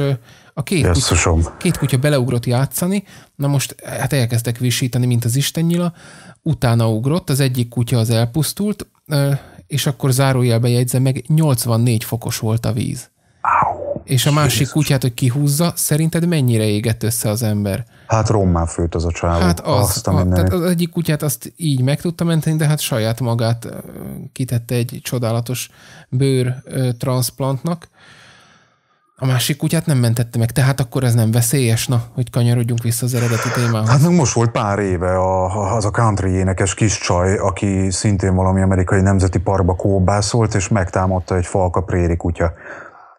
[SPEAKER 1] a két kutya, két kutya beleugrott játszani, na most hát elkezdtek visítani, mint az istennyila, utána ugrott, az egyik kutya az elpusztult, és akkor zárójelbe jegyzem meg, 84 fokos volt a víz és a másik Jézus. kutyát, hogy kihúzza, szerinted mennyire égett össze az ember?
[SPEAKER 2] Hát rommá főt az a csávó. Hát az, azt a, a tehát az
[SPEAKER 1] egyik kutyát azt így meg tudta menteni, de hát saját magát kitette egy csodálatos bőr transplantnak. A másik kutyát nem mentette meg, tehát akkor ez nem veszélyes, na, hogy kanyarodjunk vissza az eredeti témához.
[SPEAKER 2] Hát most volt pár éve a, az a country énekes kis csaj, aki szintén valami amerikai nemzeti parkba kóbászolt, és megtámadta egy falka préri kutya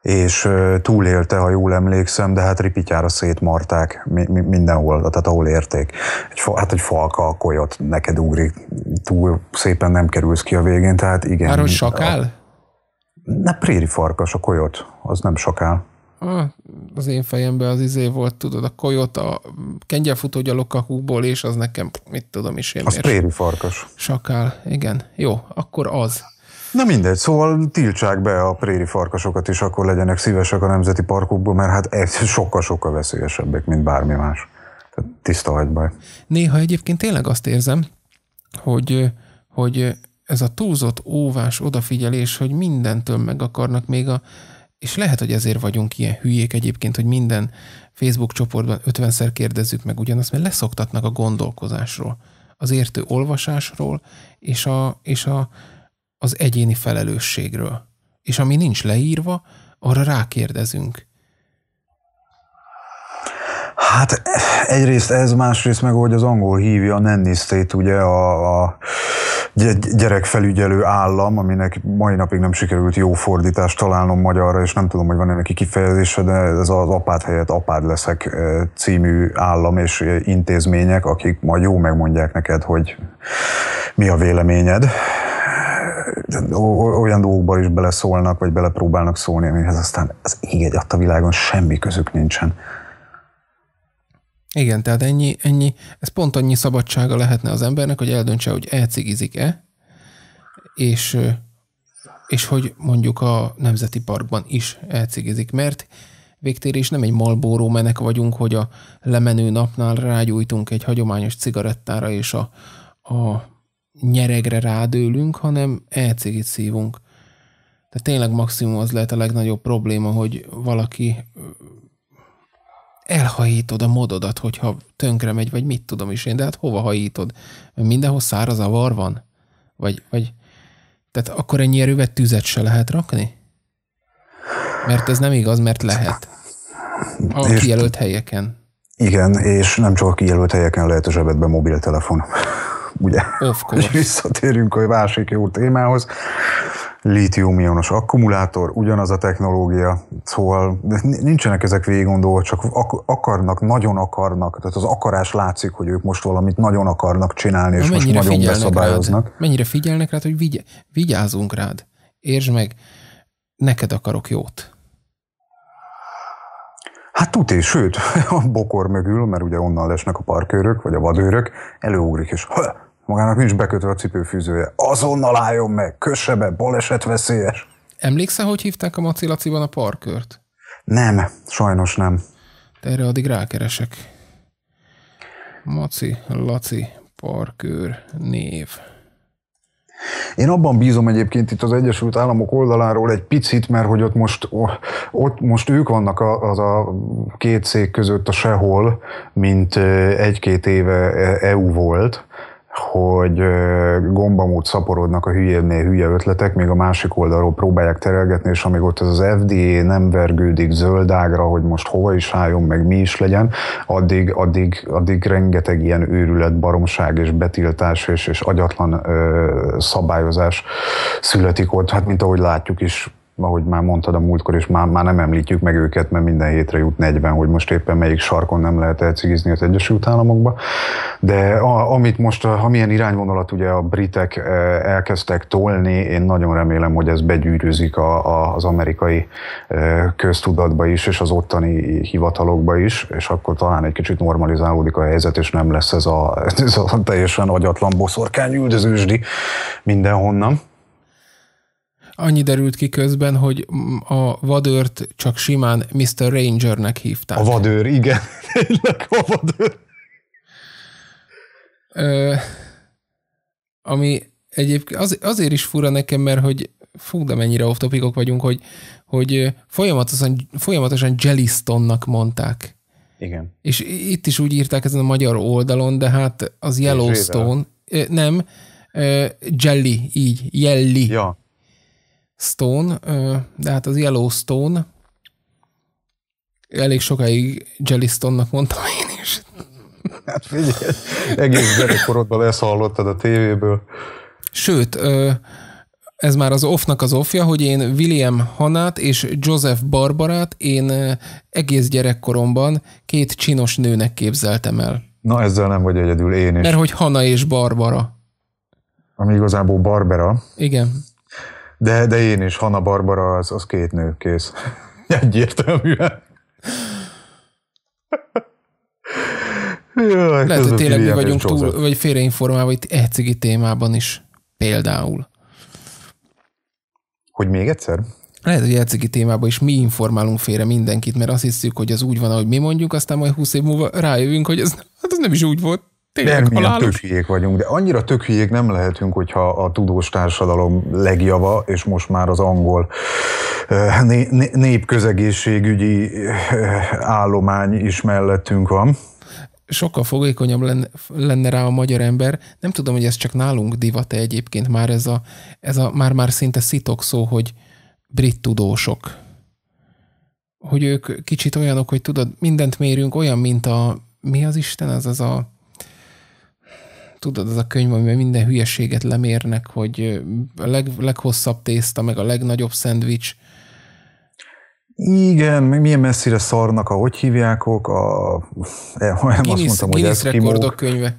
[SPEAKER 2] és túlélte, ha jól emlékszem, de hát ripityára szétmarták mindenhol, tehát ahol érték. Egy, fa, hát egy falka a kolyot neked ugrik túl, szépen nem kerülsz ki a végén, tehát igen. Már sakál? A, ne, préri farkas, a kolyot, az nem sakál.
[SPEAKER 1] Ah, az én fejemben az izé volt, tudod, a kolyot, a kengyelfutó gyalogkakúból, és az nekem, mit tudom is én. Az préri farkas. Sakál, igen.
[SPEAKER 2] Jó, akkor az. Na mindegy, szóval tiltsák be a préri farkasokat, is, akkor legyenek szívesek a nemzeti parkokban, mert hát ez sokkal-sokkal veszélyesebbek, mint bármi más. Tehát tiszta agybaj.
[SPEAKER 1] Néha egyébként tényleg azt érzem, hogy, hogy ez a túlzott óvás, odafigyelés, hogy mindentől meg akarnak még a, és lehet, hogy ezért vagyunk ilyen hülyék egyébként, hogy minden Facebook csoportban 50-szer kérdezzük meg ugyanazt, mert leszoktatnak a gondolkozásról, az értő olvasásról, és a, és a az egyéni felelősségről. És ami nincs leírva, arra rákérdezünk.
[SPEAKER 2] Hát egyrészt ez, másrészt meg, hogy az angol hívja a nanny state, ugye a, a gyerekfelügyelő állam, aminek mai napig nem sikerült jó fordítást találnom magyarra, és nem tudom, hogy van-e neki kifejezése, de ez az apád helyett apád leszek című állam és intézmények, akik majd jó megmondják neked, hogy mi a véleményed olyan dolgokba is beleszólnak, vagy belepróbálnak szólni, amihez aztán az ég egy a világon semmi közük nincsen.
[SPEAKER 1] Igen, tehát ennyi, ennyi, ez pont annyi szabadsága lehetne az embernek, hogy eldöntse, hogy elcigizik-e, és, és hogy mondjuk a Nemzeti Parkban is elcigizik, mert végtérés nem egy malbóró menek vagyunk, hogy a lemenő napnál rágyújtunk egy hagyományos cigarettára, és a, a nyeregre rádőlünk, hanem e szívunk. Tehát tényleg maximum az lehet a legnagyobb probléma, hogy valaki elhajítod a mododat, hogyha tönkre megy, vagy mit tudom is én, de hát hova hajítod? Mindenhol száraz a var van? Vagy, vagy tehát akkor ennyi erővet tüzet se lehet rakni? Mert ez nem igaz, mert lehet.
[SPEAKER 2] A és kijelölt helyeken. Igen, és nem csak a kijelölt helyeken lehet a zsebedben mobiltelefon ugye? Of course. És visszatérünk a másik jó témához. Lítium-ionos akkumulátor, ugyanaz a technológia, szóval nincsenek ezek végig csak akarnak, nagyon akarnak, tehát az akarás látszik, hogy ők most valamit nagyon akarnak csinálni, Na, és most nagyon beszabályoznak. Rád?
[SPEAKER 1] Mennyire figyelnek rád, hogy vigy- vigyázunk rád. Értsd meg, neked akarok jót.
[SPEAKER 2] Hát tuti, sőt, a bokor mögül, mert ugye onnan lesnek a parkőrök, vagy a vadőrök, előugrik, és magának nincs bekötve a cipőfűzője. Azonnal álljon meg, kösse be, baleset veszélyes.
[SPEAKER 1] Emlékszel, hogy hívták a Maci Laciban a parkört?
[SPEAKER 2] Nem, sajnos nem.
[SPEAKER 1] De erre addig rákeresek. Maci Laci
[SPEAKER 2] parkőr név. Én abban bízom egyébként itt az Egyesült Államok oldaláról egy picit, mert hogy ott most, ott most ők vannak az a két szék között a sehol, mint egy-két éve EU e, e volt hogy gombamút szaporodnak a hülyénél hülye ötletek, még a másik oldalról próbálják terelgetni, és amíg ott az FDA nem vergődik zöldágra, hogy most hova is álljon, meg mi is legyen, addig, addig, addig rengeteg ilyen őrület, baromság és betiltás és, és agyatlan ö, szabályozás születik ott, hát mint ahogy látjuk is ahogy már mondtad a múltkor, és már, már nem említjük meg őket, mert minden hétre jut 40, hogy most éppen melyik sarkon nem lehet elcigizni az Egyesült Államokba. De a, amit most, amilyen irányvonalat ugye a britek e, elkezdtek tolni, én nagyon remélem, hogy ez begyűrűzik a, a, az amerikai e, köztudatba is, és az ottani hivatalokba is, és akkor talán egy kicsit normalizálódik a helyzet, és nem lesz ez a, ez a teljesen agyatlan boszorkány üldözősdi mindenhonnan
[SPEAKER 1] annyi derült ki közben, hogy a vadőrt csak simán Mr. Rangernek hívták. A vadőr, igen. Tényleg a vadőr. Ö, ami egyébként az, azért is fura nekem, mert hogy fú, de mennyire off vagyunk, hogy, hogy folyamatosan, folyamatosan Jellystone-nak mondták. Igen. És itt is úgy írták ezen a magyar oldalon, de hát az Yellowstone, nem, Jelly, így, Jelly. Ja. Stone, de hát az Yellowstone elég sokáig Jellystone-nak mondtam én is. Hát figyelj,
[SPEAKER 2] egész gyerekkorodban lesz hallottad a tévéből.
[SPEAKER 1] Sőt, ez már az offnak az offja, hogy én William Hanát és Joseph Barbarát én egész gyerekkoromban két csinos nőnek képzeltem el.
[SPEAKER 2] Na ezzel nem vagy egyedül én is. Mert hogy
[SPEAKER 1] Hana és Barbara.
[SPEAKER 2] Ami igazából Barbara. Igen. De, de én is, Hanna Barbara az, az két nő, kész. Egyértelműen. Jaj, Lehet, hogy tényleg mi vagyunk túl, Joseph.
[SPEAKER 1] vagy félreinformálva itt ecigi témában is például.
[SPEAKER 2] Hogy még egyszer?
[SPEAKER 1] Lehet, hogy ecigi témában is mi informálunk félre mindenkit, mert azt hiszük, hogy az úgy van, ahogy mi mondjuk, aztán majd húsz év múlva rájövünk, hogy ez, hát ez nem is úgy volt. Tényleg, a tök
[SPEAKER 2] hülyék vagyunk, de annyira tök hülyék nem lehetünk, hogyha a tudós társadalom legjava, és most már az angol eh, népközegészségügyi eh, állomány is mellettünk van.
[SPEAKER 1] Sokkal fogékonyabb lenne, lenne rá a magyar ember. Nem tudom, hogy ez csak nálunk divat egyébként már ez a, ez a már-már szinte szitok szó, hogy brit tudósok. Hogy ők kicsit olyanok, hogy tudod, mindent mérünk, olyan, mint a, mi az Isten, az az a tudod, az a könyv, amiben minden hülyeséget lemérnek, hogy a leg, leghosszabb tészta, meg a legnagyobb szendvics.
[SPEAKER 2] Igen, meg milyen messzire szarnak, ahogy hívják a... a, a, Guinness, azt mondtam, Guinness hogy rekordok könyve.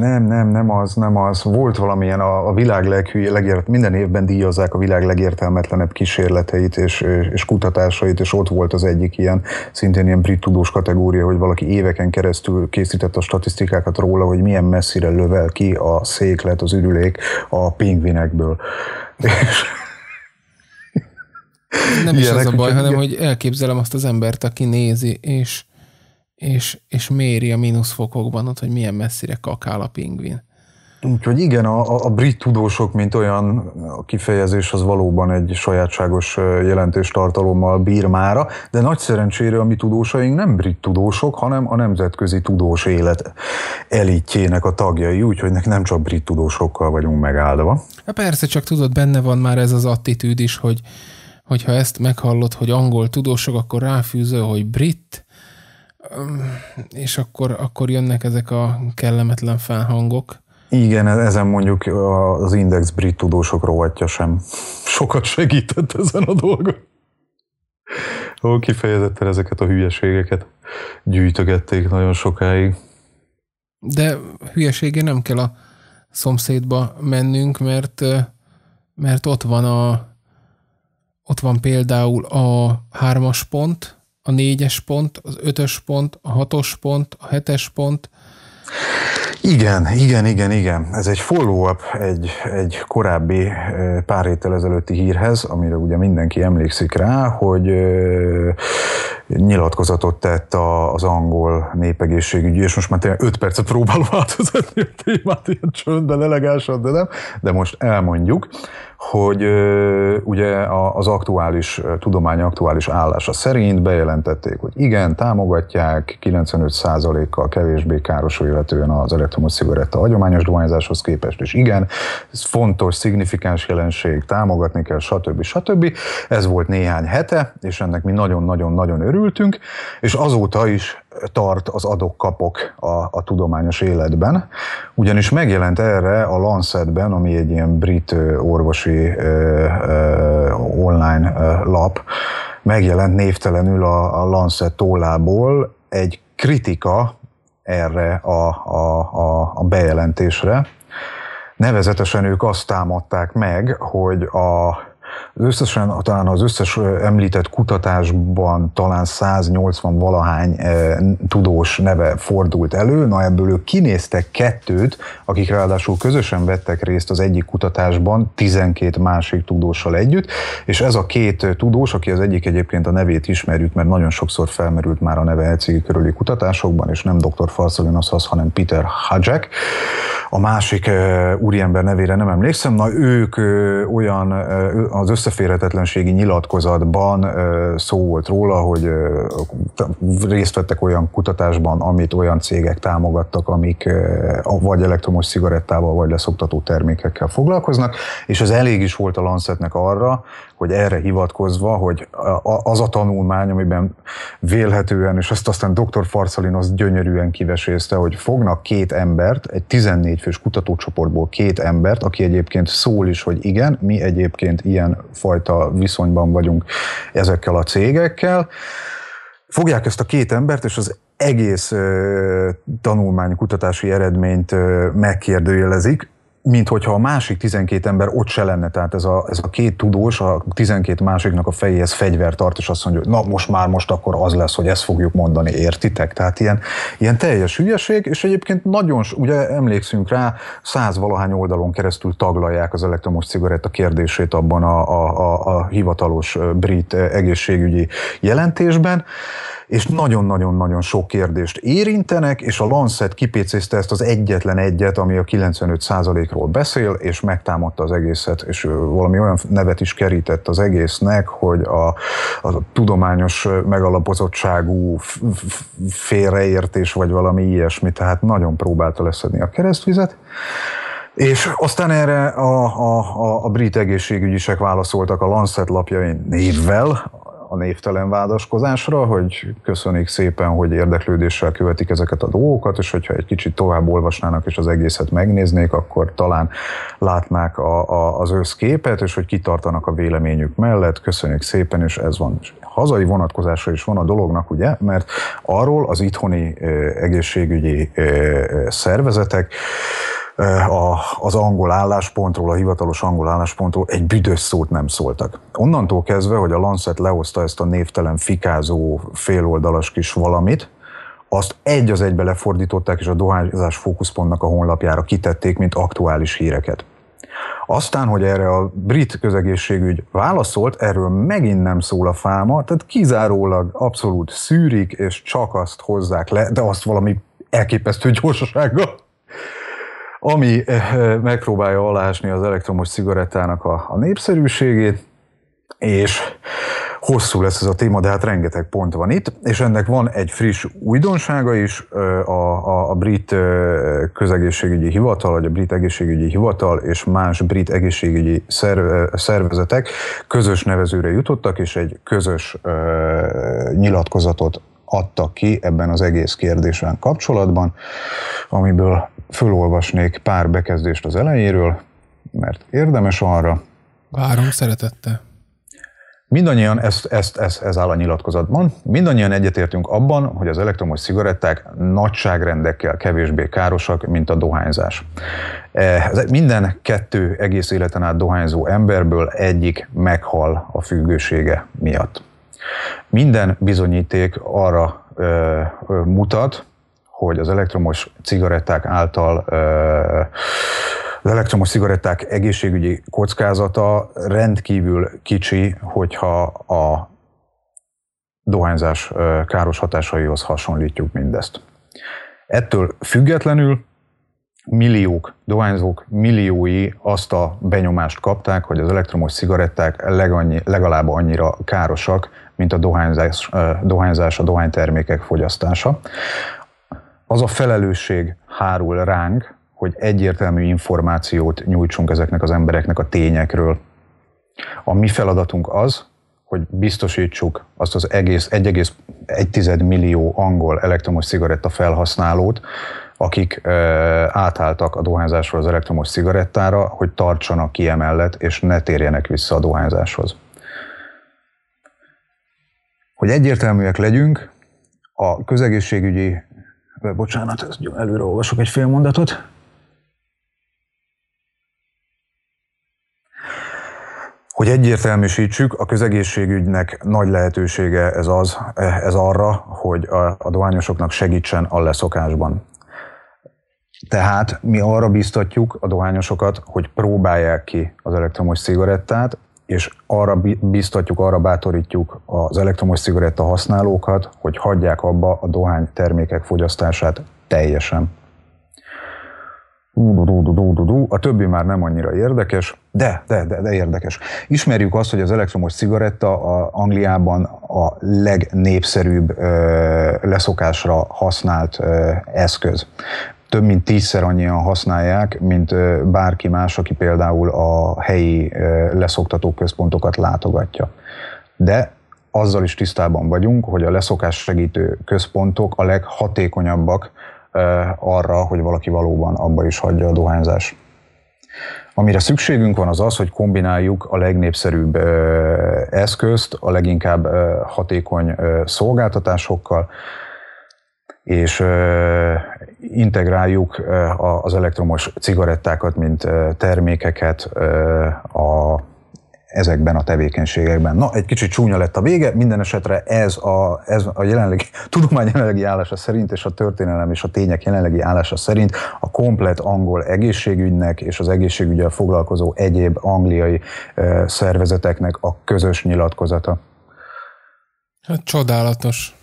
[SPEAKER 2] Nem, nem, nem az, nem az. Volt valamilyen a, a világ leghülye, legért, minden évben díjazzák a világ legértelmetlenebb kísérleteit és, és, és kutatásait, és ott volt az egyik ilyen, szintén ilyen brit tudós kategória, hogy valaki éveken keresztül készített a statisztikákat róla, hogy milyen messzire lövel ki a széklet, az ürülék a pingvinekből. És
[SPEAKER 1] nem is ez a baj, hanem hogy elképzelem azt az embert, aki nézi, és és, és méri a mínuszfokokban ott, hogy milyen messzire kakál a
[SPEAKER 2] pingvin. Úgyhogy igen, a, a brit tudósok, mint olyan a kifejezés, az valóban egy sajátságos jelentős tartalommal bír mára, de nagy szerencsére a mi tudósaink nem brit tudósok, hanem a nemzetközi tudós élet elitjének a tagjai, úgyhogy nem csak brit tudósokkal vagyunk megáldva. Ha
[SPEAKER 1] hát persze, csak tudod, benne van már ez az attitűd is, hogy ha ezt meghallod, hogy angol tudósok, akkor ráfűzöl, hogy brit, és akkor, akkor jönnek ezek a kellemetlen
[SPEAKER 2] felhangok. Igen, ezen mondjuk az Index brit tudósok rovatja sem sokat segített ezen a dolgon. Ó, kifejezetten ezeket a hülyeségeket gyűjtögették nagyon sokáig.
[SPEAKER 1] De hülyesége nem kell a szomszédba mennünk, mert, mert ott van a ott van például a hármas pont, a négyes pont, az ötös pont, a hatos pont, a hetes pont.
[SPEAKER 2] Igen, igen, igen, igen. Ez egy follow-up egy, egy korábbi pár héttel ezelőtti hírhez, amire ugye mindenki emlékszik rá, hogy nyilatkozatot tett az angol népegészségügyi, és most már tényleg 5 percet próbálom változatni a témát ilyen csöndben, elegánsan, de nem, de most elmondjuk, hogy ugye az aktuális, tudomány aktuális állása szerint bejelentették, hogy igen, támogatják 95%-kal kevésbé károsul illetően az elektromos cigaretta hagyományos dohányzáshoz képest, és igen, ez fontos, szignifikáns jelenség, támogatni kell, stb. stb. Ez volt néhány hete, és ennek mi nagyon-nagyon-nagyon örülünk, kerültünk, és azóta is tart az adok-kapok a, a tudományos életben, ugyanis megjelent erre a Lancetben, ami egy ilyen brit orvosi ö, ö, online ö, lap, megjelent névtelenül a, a Lancet tollából egy kritika erre a, a, a, a bejelentésre. Nevezetesen ők azt támadták meg, hogy a az összesen talán az összes említett kutatásban talán 180 valahány tudós neve fordult elő, na ebből ők kinéztek kettőt, akik ráadásul közösen vettek részt az egyik kutatásban 12 másik tudóssal együtt, és ez a két tudós, aki az egyik egyébként a nevét ismerjük, mert nagyon sokszor felmerült már a neve Helcigi körüli kutatásokban, és nem dr. Farszalin az, hanem Peter Hajek, a másik úriember nevére nem emlékszem, na ők olyan, az összeférhetetlenségi nyilatkozatban szó volt róla, hogy részt vettek olyan kutatásban, amit olyan cégek támogattak, amik vagy elektromos cigarettával, vagy leszoktató termékekkel foglalkoznak, és ez elég is volt a Lancetnek arra, hogy erre hivatkozva, hogy az a tanulmány, amiben vélhetően, és ezt aztán dr. Farszalin azt gyönyörűen kivesézte, hogy fognak két embert, egy 14 fős kutatócsoportból két embert, aki egyébként szól is, hogy igen, mi egyébként ilyen fajta viszonyban vagyunk ezekkel a cégekkel, fogják ezt a két embert, és az egész tanulmány kutatási eredményt megkérdőjelezik, mint hogyha a másik 12 ember ott se lenne, tehát ez a, ez a két tudós, a 12 másiknak a fejéhez fegyver tart, és azt mondja, hogy na most már most akkor az lesz, hogy ezt fogjuk mondani, értitek? Tehát ilyen, ilyen teljes hülyeség, és egyébként nagyon, ugye emlékszünk rá, száz valahány oldalon keresztül taglalják az elektromos cigaretta kérdését abban a, a, a, a hivatalos brit egészségügyi jelentésben, és nagyon-nagyon-nagyon sok kérdést érintenek, és a Lancet kipécézte ezt az egyetlen egyet, ami a 95%-ról beszél, és megtámadta az egészet, és valami olyan nevet is kerített az egésznek, hogy a, a tudományos megalapozottságú félreértés, vagy valami ilyesmi, tehát nagyon próbálta leszedni a keresztvizet. És aztán erre a, a, a, a brit egészségügyisek válaszoltak a Lancet lapjain névvel, a névtelen vádaskozásra, hogy köszönik szépen, hogy érdeklődéssel követik ezeket a dolgokat, és hogyha egy kicsit tovább olvasnának és az egészet megnéznék, akkor talán látnák a, a, az összképet, és hogy kitartanak a véleményük mellett, köszönjük szépen, és ez van. És hazai vonatkozása is van a dolognak, ugye, mert arról az itthoni egészségügyi szervezetek Eh, a, az angol álláspontról, a hivatalos angol álláspontról egy büdös szót nem szóltak. Onnantól kezdve, hogy a Lancet lehozta ezt a névtelen fikázó féloldalas kis valamit, azt egy az egybe lefordították, és a dohányzás fókuszpontnak a honlapjára kitették, mint aktuális híreket. Aztán, hogy erre a brit közegészségügy válaszolt, erről megint nem szól a fáma, tehát kizárólag abszolút szűrik, és csak azt hozzák le, de azt valami elképesztő gyorsasággal ami eh, eh, megpróbálja alásni az elektromos cigarettának a, a népszerűségét, és hosszú lesz ez a téma, de hát rengeteg pont van itt, és ennek van egy friss újdonsága is, eh, a, a, a brit közegészségügyi hivatal, vagy a brit egészségügyi hivatal és más brit egészségügyi szervezetek közös nevezőre jutottak, és egy közös nyilatkozatot adtak ki ebben az egész kérdésben kapcsolatban, amiből fölolvasnék pár bekezdést az elejéről, mert érdemes arra.
[SPEAKER 1] Várom szeretettel.
[SPEAKER 2] Mindannyian, ezt, ezt, ezt, ez áll a nyilatkozatban, mindannyian egyetértünk abban, hogy az elektromos cigaretták nagyságrendekkel kevésbé károsak, mint a dohányzás. E, minden kettő egész életen át dohányzó emberből egyik meghal a függősége miatt. Minden bizonyíték arra e, e, mutat, hogy az elektromos cigaretták által az elektromos cigaretták egészségügyi kockázata rendkívül kicsi, hogyha a dohányzás káros hatásaihoz hasonlítjuk mindezt. Ettől függetlenül milliók, dohányzók milliói azt a benyomást kapták, hogy az elektromos cigaretták legannyi, legalább annyira károsak, mint a dohányzás, dohányzás a dohánytermékek fogyasztása az a felelősség hárul ránk, hogy egyértelmű információt nyújtsunk ezeknek az embereknek a tényekről. A mi feladatunk az, hogy biztosítsuk azt az egész 1,1 millió angol elektromos cigaretta felhasználót, akik ö, átálltak a dohányzásról az elektromos cigarettára, hogy tartsanak ki emellett, és ne térjenek vissza a dohányzáshoz. Hogy egyértelműek legyünk, a közegészségügyi Bocsánat, előre olvasok egy fél mondatot. Hogy egyértelműsítsük, a közegészségügynek nagy lehetősége ez, az, ez arra, hogy a dohányosoknak segítsen a leszokásban. Tehát mi arra biztatjuk a dohányosokat, hogy próbálják ki az elektromos cigarettát, és arra biztatjuk, arra bátorítjuk az elektromos cigaretta használókat, hogy hagyják abba a dohány termékek fogyasztását teljesen. A többi már nem annyira érdekes, de, de, de, de érdekes. Ismerjük azt, hogy az elektromos cigaretta a Angliában a legnépszerűbb ö, leszokásra használt ö, eszköz több mint tízszer annyian használják, mint bárki más, aki például a helyi leszoktató központokat látogatja. De azzal is tisztában vagyunk, hogy a leszokás segítő központok a leghatékonyabbak arra, hogy valaki valóban abba is hagyja a dohányzás. Amire szükségünk van az az, hogy kombináljuk a legnépszerűbb eszközt a leginkább hatékony szolgáltatásokkal, és integráljuk az elektromos cigarettákat, mint termékeket a, ezekben a tevékenységekben. Na, egy kicsit csúnya lett a vége, minden esetre ez a, ez a jelenlegi, tudomány jelenlegi állása szerint, és a történelem és a tények jelenlegi állása szerint a komplet angol egészségügynek és az egészségügyel foglalkozó egyéb angliai szervezeteknek a közös nyilatkozata.
[SPEAKER 1] Hát csodálatos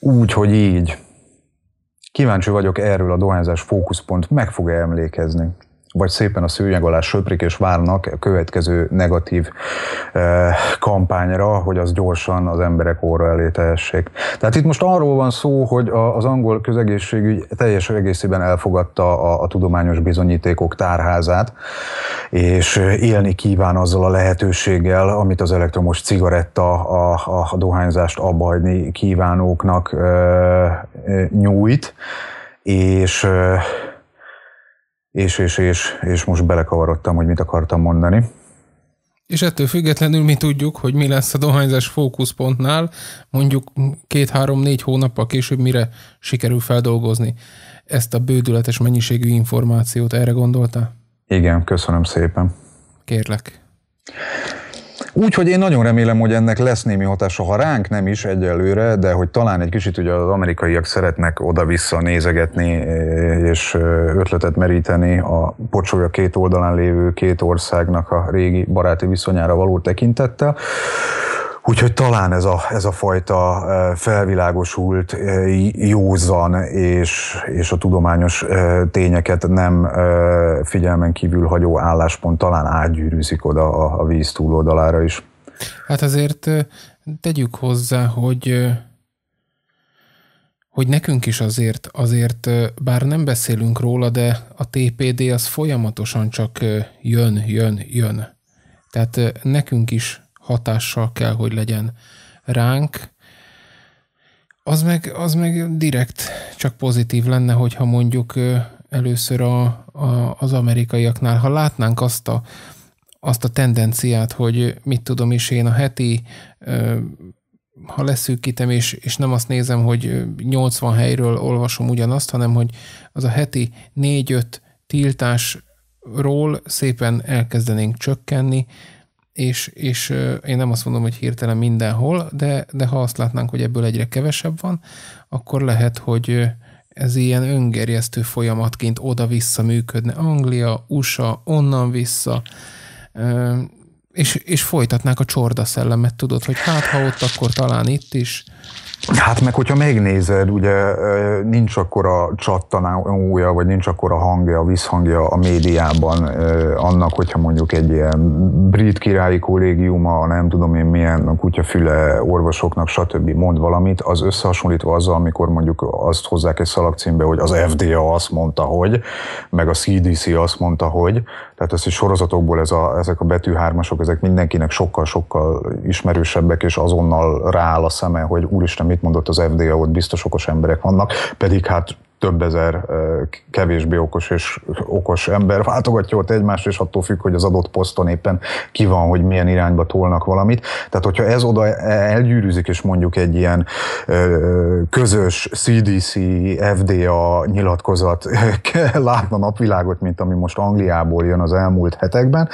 [SPEAKER 2] úgy, hogy így. Kíváncsi vagyok erről a dohányzás fókuszpont, meg fog -e emlékezni vagy szépen a szőnyeg alá söprik és várnak a következő negatív eh, kampányra, hogy az gyorsan az emberek óra elé tehessék. Tehát itt most arról van szó, hogy az angol közegészségügy teljes egészében elfogadta a, a tudományos bizonyítékok tárházát, és élni kíván azzal a lehetőséggel, amit az elektromos cigaretta a, a dohányzást abbahagyni kívánóknak eh, nyújt, és eh, és, és, és, és most belekavarodtam, hogy mit akartam mondani.
[SPEAKER 1] És ettől függetlenül mi tudjuk, hogy mi lesz a dohányzás fókuszpontnál, mondjuk két-három-négy hónappal később mire sikerül feldolgozni ezt a bődületes mennyiségű információt. Erre gondoltál?
[SPEAKER 2] Igen, köszönöm szépen. Kérlek. Úgyhogy én nagyon remélem, hogy ennek lesz némi hatása, ha ránk nem is egyelőre, de hogy talán egy kicsit ugye az amerikaiak szeretnek oda-vissza nézegetni eh, és eh, ötletet meríteni a pocsolya két oldalán lévő két országnak a régi baráti viszonyára való tekintettel. Úgyhogy talán ez a, ez a fajta felvilágosult, józan és, és a tudományos tényeket nem figyelmen kívül hagyó álláspont talán átgyűrűzik oda a, a víz túloldalára is.
[SPEAKER 1] Hát azért tegyük hozzá, hogy hogy nekünk is azért, azért bár nem beszélünk róla, de a TPD az folyamatosan csak jön, jön, jön. Tehát nekünk is hatással kell, hogy legyen ránk, az meg, az meg direkt csak pozitív lenne, hogyha mondjuk először a, a, az amerikaiaknál, ha látnánk azt a, azt a tendenciát, hogy mit tudom is én a heti, ha leszűkítem, és, és nem azt nézem, hogy 80 helyről olvasom ugyanazt, hanem hogy az a heti 4-5 tiltásról szépen elkezdenénk csökkenni, és, és én nem azt mondom, hogy hirtelen mindenhol, de, de ha azt látnánk, hogy ebből egyre kevesebb van, akkor lehet, hogy ez ilyen öngerjesztő folyamatként oda-vissza működne. Anglia, USA, onnan vissza, és, és folytatnák a csorda szellemet, tudod, hogy hát ha ott, akkor talán itt is.
[SPEAKER 2] Hát meg hogyha megnézed, ugye nincs akkora csattanója, vagy nincs akkora hangja, visszhangja a médiában annak, hogyha mondjuk egy ilyen brit királyi kollégiuma, nem tudom én milyen kutyafüle orvosoknak, stb. mond valamit, az összehasonlítva azzal, amikor mondjuk azt hozzák egy szalagcímbe, hogy az FDA azt mondta, hogy, meg a CDC azt mondta, hogy, tehát ezt is sorozatokból ez a, ezek a betűhármasok, ezek mindenkinek sokkal-sokkal ismerősebbek, és azonnal rááll a szeme, hogy úristen, mit mondott az FDA, ott biztos okos emberek vannak, pedig hát több ezer kevésbé okos és okos ember váltogatja ott egymást, és attól függ, hogy az adott poszton éppen ki van, hogy milyen irányba tolnak valamit. Tehát, hogyha ez oda elgyűrűzik, és mondjuk egy ilyen közös CDC, FDA nyilatkozat látna napvilágot, mint ami most Angliából jön az elmúlt hetekben,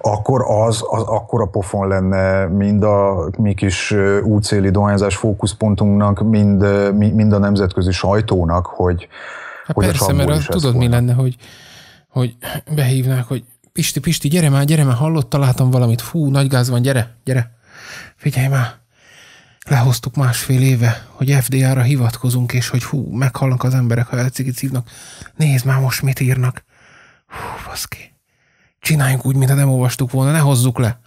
[SPEAKER 2] akkor az, az akkora pofon lenne mind a mi kis útszéli dohányzás fókuszpontunknak, mind, mind a nemzetközi sajtónak, hogy hogy, Hát hogy persze, a mert is tudod, mi
[SPEAKER 1] lenne, hogy, hogy behívnák, hogy Pisti, Pisti, gyere már, gyere már, hallott, találtam valamit, fú, nagy gáz van, gyere, gyere, figyelj már, lehoztuk másfél éve, hogy FDA-ra hivatkozunk, és hogy hú, meghallnak az emberek, ha elcigit szívnak. Nézd már most mit írnak. Hú, baszki. Csináljunk úgy, mintha nem olvastuk volna, ne hozzuk le.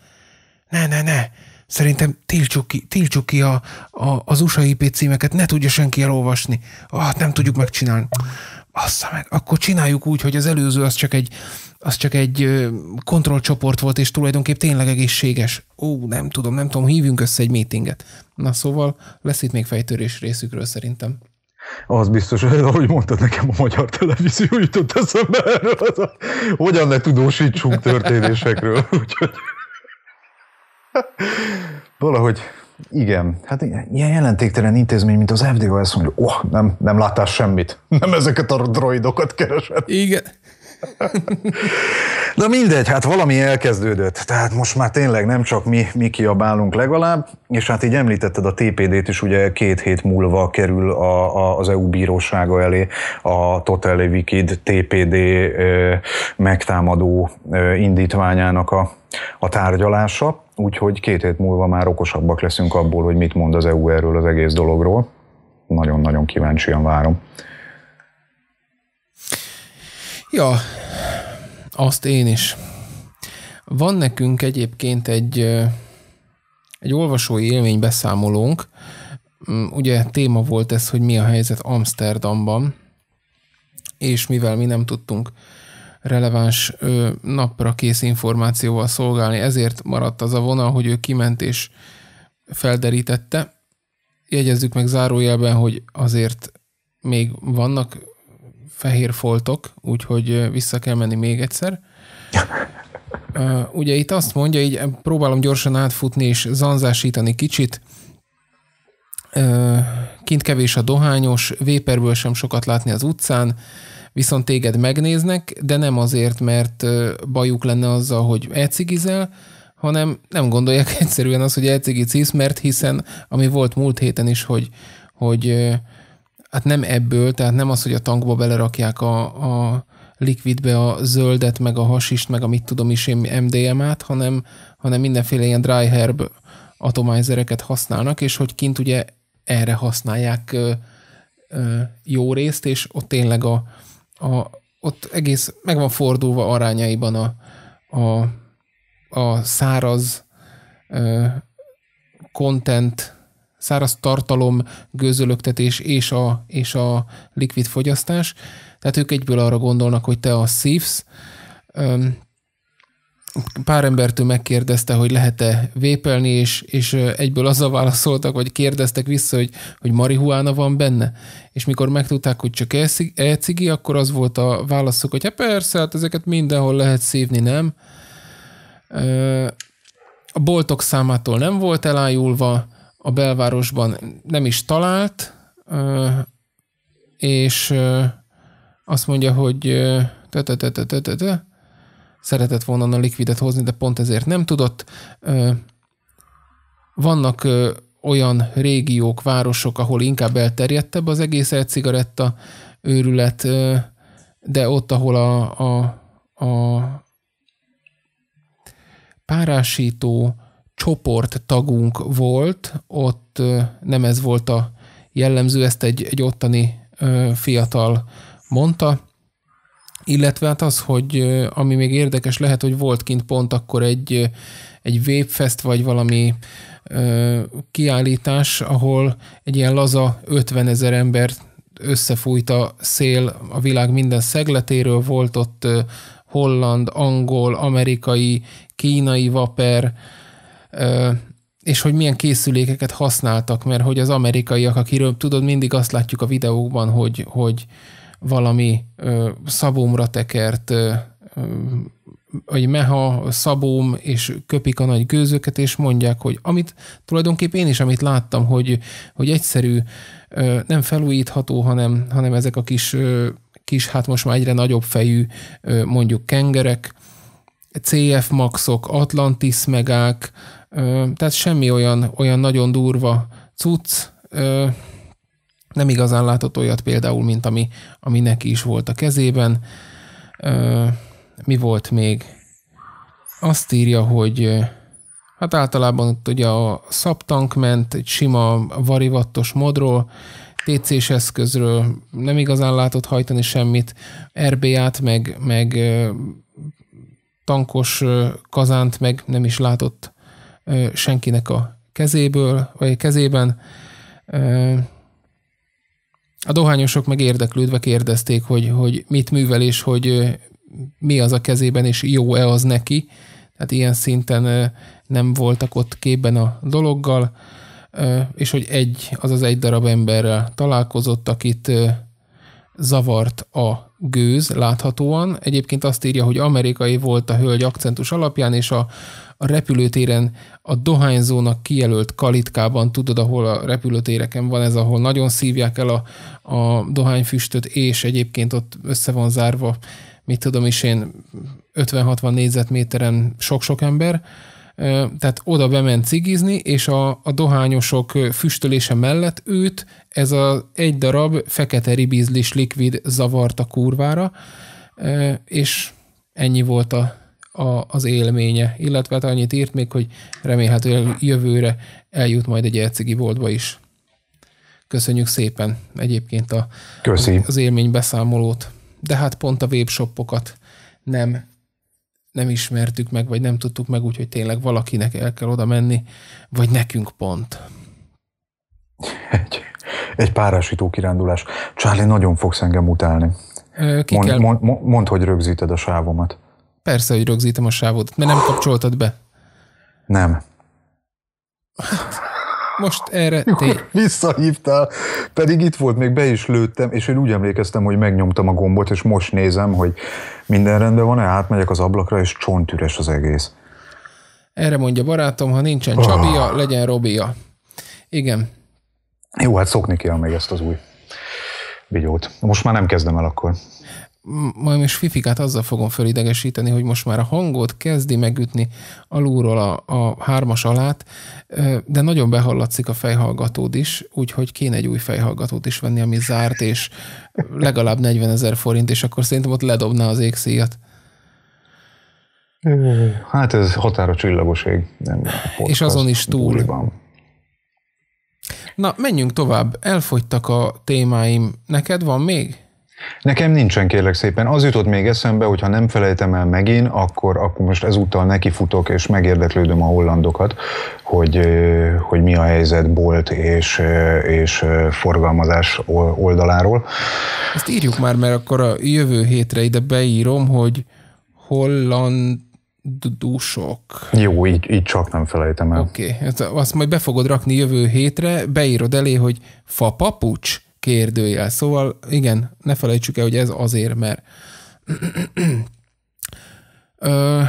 [SPEAKER 1] Ne, ne, ne. Szerintem tiltsuk ki, tiltsuk ki a, a, az USA IP címeket, ne tudja senki elolvasni. Ah, nem tudjuk megcsinálni. Assza meg, akkor csináljuk úgy, hogy az előző az csak egy, az csak egy kontrollcsoport volt, és tulajdonképp tényleg egészséges. Ó, nem tudom, nem tudom, hívjunk össze egy meetinget. Na szóval lesz itt még fejtörés részükről szerintem.
[SPEAKER 2] Az biztos, hogy ahogy mondtad nekem, a magyar televízió jutott eszembe erről, hogyan ne tudósítsunk történésekről. Úgyhogy... Valahogy igen, hát ilyen jelentéktelen intézmény, mint az FDO, ezt mondja, oh, nem, nem láttál semmit, nem ezeket a droidokat keresed. Igen. Na mindegy, hát valami elkezdődött, tehát most már tényleg nem csak mi, mi kiabálunk legalább, és hát így említetted a TPD-t is, ugye két hét múlva kerül a, a, az EU bírósága elé a Total Wicked TPD ö, megtámadó ö, indítványának a, a tárgyalása. Úgyhogy két hét múlva már okosabbak leszünk abból, hogy mit mond az EU erről az egész dologról. Nagyon-nagyon kíváncsian várom.
[SPEAKER 1] Ja, azt én is. Van nekünk egyébként egy, egy olvasói élmény beszámolónk. Mm, ugye téma volt ez, hogy mi a helyzet Amsterdamban, és mivel mi nem tudtunk releváns ö, napra kész információval szolgálni. Ezért maradt az a vonal, hogy ő kiment és felderítette. Jegyezzük meg zárójelben, hogy azért még vannak fehér foltok, úgyhogy vissza kell menni még egyszer. Ugye itt azt mondja, így próbálom gyorsan átfutni és zanzásítani kicsit. Kint kevés a dohányos, véperből sem sokat látni az utcán, viszont téged megnéznek, de nem azért, mert bajuk lenne azzal, hogy elcigizel, hanem nem gondolják egyszerűen az, hogy elcigicisz, mert hiszen, ami volt múlt héten is, hogy, hogy hát nem ebből, tehát nem az, hogy a tankba belerakják a, a likvidbe a zöldet, meg a hasist, meg a mit tudom is én MDMA-t, hanem, hanem mindenféle ilyen dry herb atomizereket használnak, és hogy kint ugye erre használják ö, ö, jó részt, és ott tényleg a, a, ott egész meg van fordulva arányaiban a, a, a száraz ö, content, száraz tartalom, gőzölöktetés és a, és a likvid fogyasztás. Tehát ők egyből arra gondolnak, hogy te a szívsz, pár embertől megkérdezte, hogy lehet-e vépelni, és, és egyből azzal válaszoltak, vagy kérdeztek vissza, hogy, hogy marihuána van benne. És mikor megtudták, hogy csak elcigi, cigi akkor az volt a válaszuk, hogy hát persze, hát ezeket mindenhol lehet szívni, nem? A boltok számától nem volt elájulva, a belvárosban nem is talált, és azt mondja, hogy te te te te te te szeretett volna a likvidet hozni, de pont ezért nem tudott. Vannak olyan régiók, városok, ahol inkább elterjedtebb az egész cigaretta őrület, de ott, ahol a, a, a párásító csoport tagunk volt, ott nem ez volt a jellemző, ezt egy, egy ottani fiatal mondta, illetve hát az, hogy ami még érdekes lehet, hogy volt kint pont akkor egy, egy webfest vagy valami ö, kiállítás, ahol egy ilyen laza 50 ezer embert összefújt a szél a világ minden szegletéről, volt ott ö, holland, angol, amerikai, kínai vaper, ö, és hogy milyen készülékeket használtak, mert hogy az amerikaiak, akiről tudod, mindig azt látjuk a videókban, hogy, hogy valami szabómra tekert vagy meha, szabóm, és köpik a nagy gőzöket, és mondják, hogy amit tulajdonképp én is, amit láttam, hogy, hogy egyszerű, nem felújítható, hanem, hanem ezek a kis, kis, hát most már egyre nagyobb fejű, mondjuk kengerek, CF maxok, Atlantis megák, tehát semmi olyan, olyan nagyon durva cucc, nem igazán látott olyat például, mint ami, ami neki is volt a kezében. Ö, mi volt még? Azt írja, hogy hát általában ott ugye a szabtank ment, egy sima varivattos modról, TC-s eszközről nem igazán látott hajtani semmit, rb t meg, meg tankos kazánt meg nem is látott senkinek a kezéből, vagy kezében a dohányosok meg érdeklődve kérdezték, hogy, hogy mit művel és hogy mi az a kezében, és jó-e az neki. Tehát ilyen szinten nem voltak ott képben a dologgal, és hogy egy, az az egy darab emberrel találkozott, akit zavart a gőz láthatóan. Egyébként azt írja, hogy amerikai volt a hölgy akcentus alapján, és a, a repülőtéren a dohányzónak kijelölt kalitkában, tudod, ahol a repülőtéreken van ez, ahol nagyon szívják el a, a dohányfüstöt, és egyébként ott össze van zárva, mit tudom is én, 50-60 négyzetméteren sok-sok ember, tehát oda bement cigizni, és a, a dohányosok füstölése mellett őt ez a egy darab fekete ribizlis likvid zavarta kurvára, és ennyi volt a a, az élménye, illetve hát annyit írt még, hogy remélhetőleg jövőre eljut majd egy ercigi boltba is. Köszönjük szépen egyébként a, Köszi. az beszámolót. De hát pont a webshopokat nem, nem ismertük meg, vagy nem tudtuk meg, úgyhogy tényleg valakinek el kell oda menni, vagy nekünk pont.
[SPEAKER 2] Egy, egy párásító kirándulás. Charlie, nagyon fogsz engem utálni. Ki mond, kell... mond, mond, hogy rögzíted a sávomat.
[SPEAKER 1] Persze, hogy rögzítem a sávot, mert nem kapcsoltad be.
[SPEAKER 2] Nem. Most erre... Te... Visszahívtál, pedig itt volt, még be is lőttem, és én úgy emlékeztem, hogy megnyomtam a gombot, és most nézem, hogy minden rendben van-e, átmegyek az ablakra, és csontüres az egész.
[SPEAKER 1] Erre mondja barátom, ha nincsen Csabia, oh. legyen Robia. Igen.
[SPEAKER 2] Jó, hát szokni kell még ezt az új vigyót. Most már nem kezdem el akkor
[SPEAKER 1] majd most Fifikát azzal fogom fölidegesíteni, hogy most már a hangot kezdi megütni alulról a, a hármas alát, de nagyon behallatszik a fejhallgatód is, úgyhogy kéne egy új fejhallgatót is venni, ami zárt, és legalább 40 ezer forint, és akkor szerintem ott ledobná az égszíjat.
[SPEAKER 2] Hát ez határa csillagoség. Nem és azon is túl. Búliban.
[SPEAKER 1] Na, menjünk tovább. Elfogytak a témáim. Neked van még?
[SPEAKER 2] Nekem nincsen kérlek szépen. Az jutott még eszembe, hogy ha nem felejtem el megint, akkor, akkor most ezúttal nekifutok és megérdeklődöm a hollandokat, hogy, hogy mi a helyzet bolt és, és forgalmazás oldaláról. Ezt írjuk már, mert akkor a jövő hétre
[SPEAKER 1] ide beírom, hogy holland dusok.
[SPEAKER 2] Jó, így, így csak nem felejtem el. Oké, okay.
[SPEAKER 1] Hát azt majd be fogod rakni jövő hétre, beírod elé, hogy fa papucs, kérdőjel. Szóval igen, ne felejtsük el, hogy ez azért, mert Ö,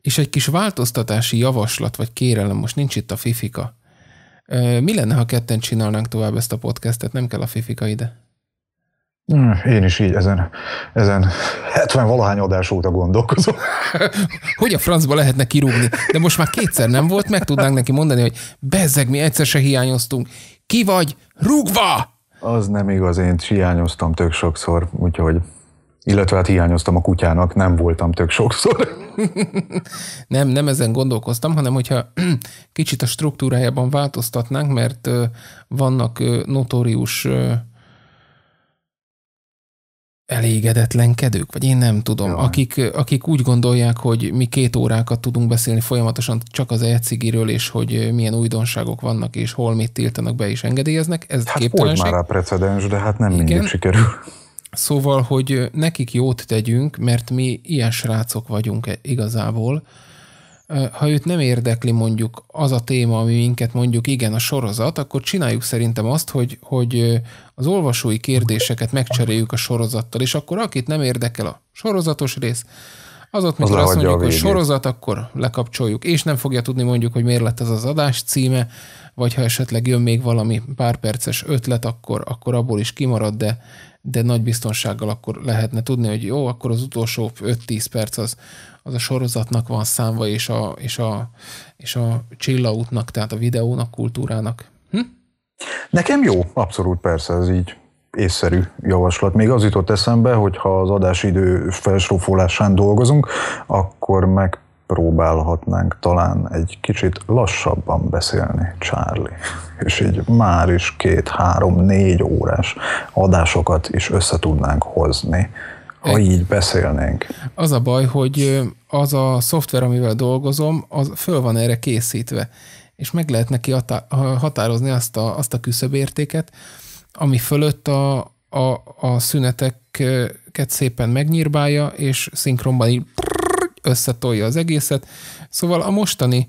[SPEAKER 1] és egy kis változtatási javaslat, vagy kérelem, most nincs itt a fifika. Ö, mi lenne, ha ketten csinálnánk tovább ezt a podcastet? Nem kell a fifika ide.
[SPEAKER 2] Hm, én is így ezen, ezen 70 valahány adás óta gondolkozom.
[SPEAKER 1] hogy a francba lehetne kirúgni? De most már kétszer nem volt, meg tudnánk neki mondani, hogy bezzeg, mi egyszer se hiányoztunk. Ki vagy?
[SPEAKER 2] Rúgva! Az nem igaz, én hiányoztam tök sokszor, úgyhogy illetve hát hiányoztam a kutyának, nem voltam tök sokszor.
[SPEAKER 1] nem, nem ezen gondolkoztam, hanem hogyha kicsit a struktúrájában változtatnánk, mert vannak notórius elégedetlenkedők, vagy én nem tudom, akik, akik úgy gondolják, hogy mi két órákat tudunk beszélni folyamatosan csak az ecigiről, és hogy milyen újdonságok vannak, és hol mit tiltanak be és engedélyeznek, ez hát képtelenség. volt már a
[SPEAKER 2] precedens, de hát nem Igen. mindig sikerül.
[SPEAKER 1] Szóval, hogy nekik jót tegyünk, mert mi ilyen srácok vagyunk e- igazából, ha őt nem érdekli mondjuk az a téma, ami minket mondjuk igen a sorozat, akkor csináljuk szerintem azt, hogy, hogy az olvasói kérdéseket megcseréljük a sorozattal, és akkor akit nem érdekel a sorozatos rész, az ott, mikor azt mondjuk, hogy sorozat, akkor lekapcsoljuk, és nem fogja tudni mondjuk, hogy miért lett ez az adás címe, vagy ha esetleg jön még valami pár perces ötlet, akkor, akkor abból is kimarad, de de nagy biztonsággal akkor lehetne tudni, hogy jó, akkor az utolsó 5-10 perc az, az a sorozatnak van számva, és a, és a, és a csillautnak, tehát a videónak, kultúrának.
[SPEAKER 2] Hm? Nekem jó, abszolút persze, ez így észszerű javaslat. Még az jutott eszembe, hogy ha az adásidő felsrófolásán dolgozunk, akkor meg próbálhatnánk talán egy kicsit lassabban beszélni, Charlie és így már is két, három, négy órás adásokat is össze tudnánk hozni, ha így beszélnénk.
[SPEAKER 1] Az a baj, hogy az a szoftver, amivel dolgozom, az föl van erre készítve, és meg lehet neki határozni azt a, azt a küszöbértéket, ami fölött a, a, a szüneteket szépen megnyírbálja, és szinkronban így összetolja az egészet. Szóval a mostani uh,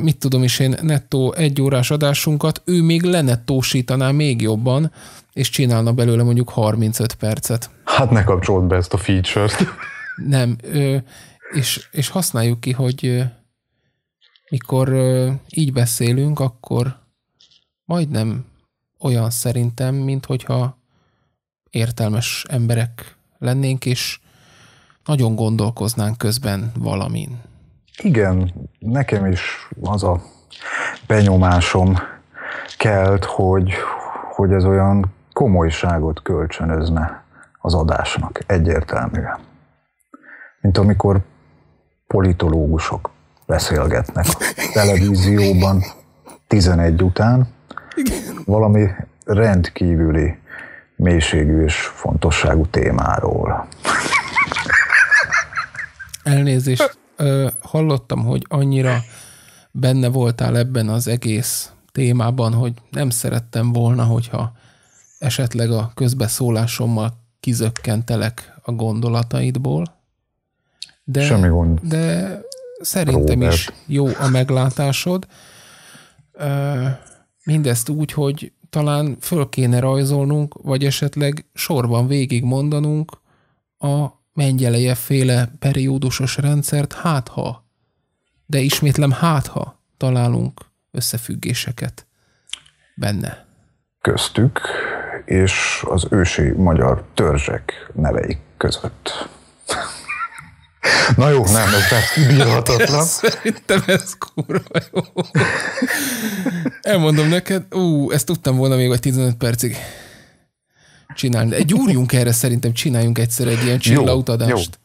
[SPEAKER 1] mit tudom is én, nettó egy órás adásunkat, ő még lenettósítaná még jobban, és csinálna belőle mondjuk 35 percet.
[SPEAKER 2] Hát ne kapcsold be ezt a feature-t.
[SPEAKER 1] Nem, és, és használjuk ki, hogy mikor így beszélünk, akkor majdnem olyan szerintem, mint hogyha értelmes emberek lennénk, és nagyon gondolkoznánk közben valamin.
[SPEAKER 2] Igen, nekem is az a benyomásom kelt, hogy, hogy ez olyan komolyságot kölcsönözne az adásnak egyértelműen. Mint amikor politológusok beszélgetnek a televízióban 11 után, valami rendkívüli mélységű és fontosságú témáról.
[SPEAKER 1] Elnézést ö, hallottam, hogy annyira benne voltál ebben az egész témában, hogy nem szerettem volna, hogyha esetleg a közbeszólásommal kizökkentelek a gondolataidból. De, Semmi gond. De szerintem Robert. is jó a meglátásod. Mindezt úgy, hogy talán föl kéne rajzolnunk, vagy esetleg sorban végigmondanunk a Mengyeleje féle periódusos rendszert hátha, de ismétlem hátha találunk összefüggéseket benne.
[SPEAKER 2] Köztük és az ősi magyar törzsek neveik között. Na jó, nem, ez bírhatatlan. Szerintem ez kurva jó.
[SPEAKER 1] Elmondom neked, ú, ezt tudtam volna még vagy 15 percig csinálni. Egy úrjunk erre szerintem, csináljunk egyszer egy ilyen csillautadást. adást.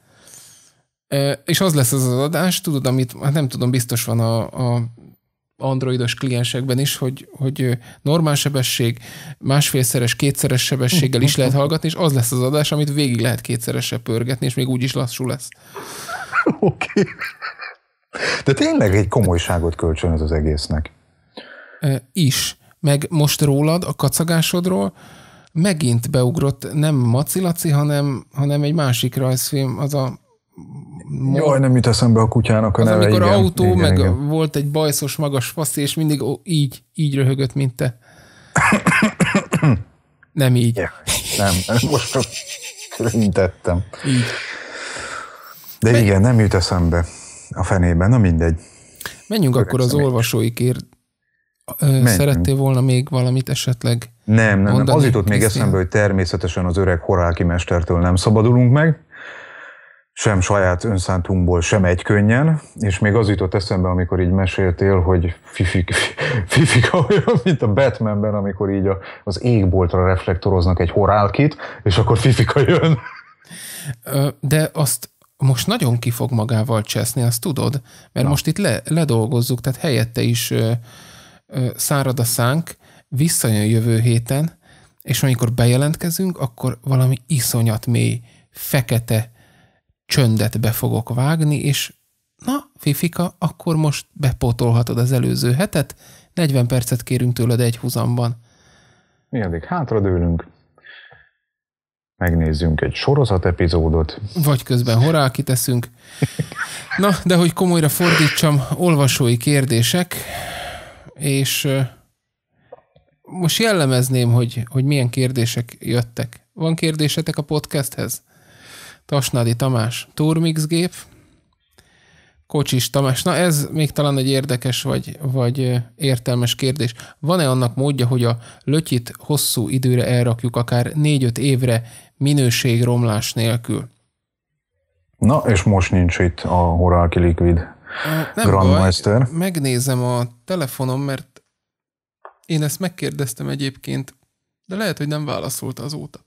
[SPEAKER 1] Jó. és az lesz az az adás, tudod, amit, hát nem tudom, biztos van a, a androidos kliensekben is, hogy, hogy normál sebesség, másfélszeres, kétszeres sebességgel is lehet hallgatni, és az lesz az adás, amit végig lehet kétszeresre pörgetni, és még úgy is lassú lesz. Oké. Okay.
[SPEAKER 2] De tényleg egy komolyságot kölcsönöz az egésznek.
[SPEAKER 1] Is. Meg most rólad, a kacagásodról, megint beugrott nem Maci Laci, hanem, hanem egy másik rajzfilm, az a Jaj,
[SPEAKER 2] nem jut eszembe a kutyának a az, neve. Amikor igen, autó, igen, meg igen.
[SPEAKER 1] volt egy bajszos magas faszi, és mindig ó, így, így röhögött, mint te. nem így. Ja,
[SPEAKER 2] nem, most csak rintettem. Így. De Men... igen, nem jut eszembe a fenében, na mindegy.
[SPEAKER 1] Menjünk Örök akkor az olvasóikért. Menjünk. Szerettél volna még valamit esetleg
[SPEAKER 2] nem, nem, mondani, nem. Az jutott még eszembe, hogy természetesen az öreg horáki mestertől nem szabadulunk meg, sem saját önszántunkból, sem egy könnyen, és még az jutott eszembe, amikor így meséltél, hogy fifik, fifika olyan, mint a Batmanben, amikor így a, az égboltra reflektoroznak egy horálkit, és akkor fifika jön.
[SPEAKER 1] De azt most nagyon ki fog magával cseszni, azt tudod? Mert Na. most itt le, ledolgozzuk, tehát helyette is ö, ö, szárad a szánk, visszajön jövő héten, és amikor bejelentkezünk, akkor valami iszonyat mély, fekete csöndet be fogok vágni, és na, Fifika, akkor most bepótolhatod az előző hetet, 40 percet kérünk tőled egy húzamban.
[SPEAKER 2] Mi addig hátradőlünk, megnézzünk egy sorozat epizódot.
[SPEAKER 1] Vagy közben horál kiteszünk. Na, de hogy komolyra fordítsam, olvasói kérdések, és most jellemezném, hogy, hogy milyen kérdések jöttek. Van kérdésetek a podcasthez? Tasnádi Tamás, Turmixgép, Kocsis Tamás. Na ez még talán egy érdekes vagy, vagy értelmes kérdés. Van-e annak módja, hogy a lötyit hosszú időre elrakjuk, akár 4-5 évre minőségromlás nélkül?
[SPEAKER 2] Na, és most nincs itt a Horáki Liquid Grandmaster.
[SPEAKER 1] megnézem a telefonom, mert én ezt megkérdeztem egyébként, de lehet, hogy nem válaszolt azóta.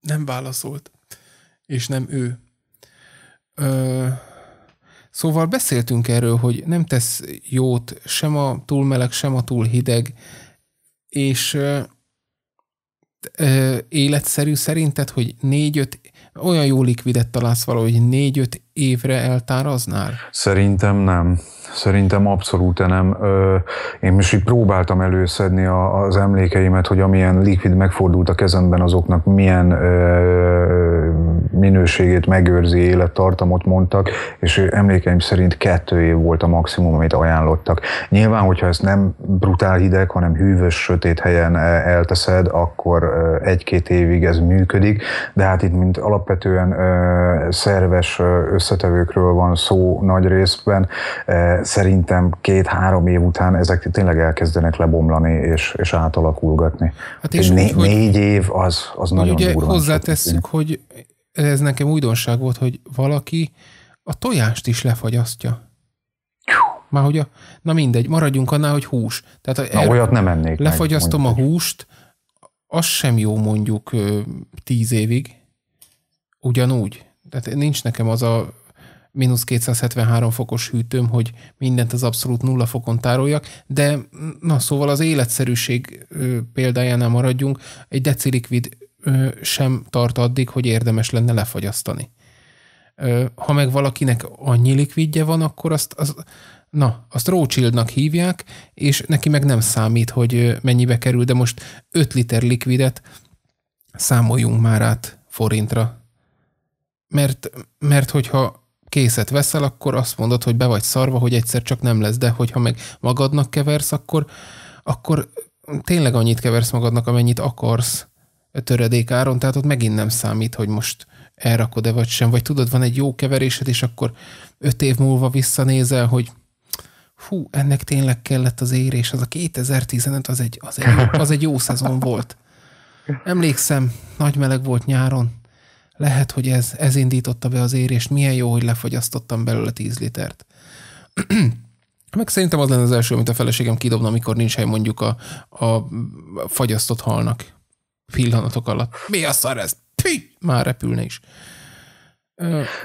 [SPEAKER 1] Nem válaszolt. És nem ő. Ö, szóval beszéltünk erről, hogy nem tesz jót sem a túl meleg, sem a túl hideg, és ö, ö, életszerű szerinted, hogy négy-öt, olyan jó likvidet találsz valahogy négy-öt évre eltáraznál?
[SPEAKER 2] Szerintem nem. Szerintem abszolút nem. Én is így próbáltam előszedni az emlékeimet, hogy amilyen likvid megfordult a kezemben, azoknak milyen minőségét megőrzi élettartamot mondtak, és emlékeim szerint kettő év volt a maximum, amit ajánlottak. Nyilván, hogyha ezt nem brutál hideg, hanem hűvös, sötét helyen elteszed, akkor egy-két évig ez működik, de hát itt, mint alapvetően szerves össze összetevőkről van szó nagy részben. E, szerintem két-három év után ezek tényleg elkezdenek lebomlani és, és átalakulgatni. Hát és né- úgy, négy év az, az nagyon ugye durva. Hozzátesszük,
[SPEAKER 1] hogy ez nekem újdonság volt, hogy valaki a tojást is lefagyasztja. Már hogy a, na mindegy, maradjunk annál, hogy hús. Tehát na, el, olyat nem ennék. Lefagyasztom meg, a húst, az sem jó mondjuk tíz évig, ugyanúgy. Tehát nincs nekem az a mínusz 273 fokos hűtőm, hogy mindent az abszolút nulla fokon tároljak, de na szóval az életszerűség példájánál maradjunk, egy decilikvid sem tart addig, hogy érdemes lenne lefagyasztani. Ha meg valakinek annyi likvidje van, akkor azt, az, na, azt Rothschildnak hívják, és neki meg nem számít, hogy mennyibe kerül, de most 5 liter likvidet számoljunk már át forintra. Mert, mert hogyha készet veszel, akkor azt mondod, hogy be vagy szarva, hogy egyszer csak nem lesz, de hogyha meg magadnak keversz, akkor, akkor tényleg annyit keversz magadnak, amennyit akarsz töredék áron, tehát ott megint nem számít, hogy most elrakod-e vagy sem, vagy tudod, van egy jó keverésed, és akkor öt év múlva visszanézel, hogy fú, ennek tényleg kellett az érés, az a 2015 az egy, az egy, az egy jó szezon volt. Emlékszem, nagy meleg volt nyáron, lehet, hogy ez, ez indította be az érést, milyen jó, hogy lefogyasztottam belőle 10 litert. Meg szerintem az lenne az első, amit a feleségem kidobna, amikor nincs hely mondjuk a, a fagyasztott halnak pillanatok alatt. Mi a szar ez? Pi! Már repülne is.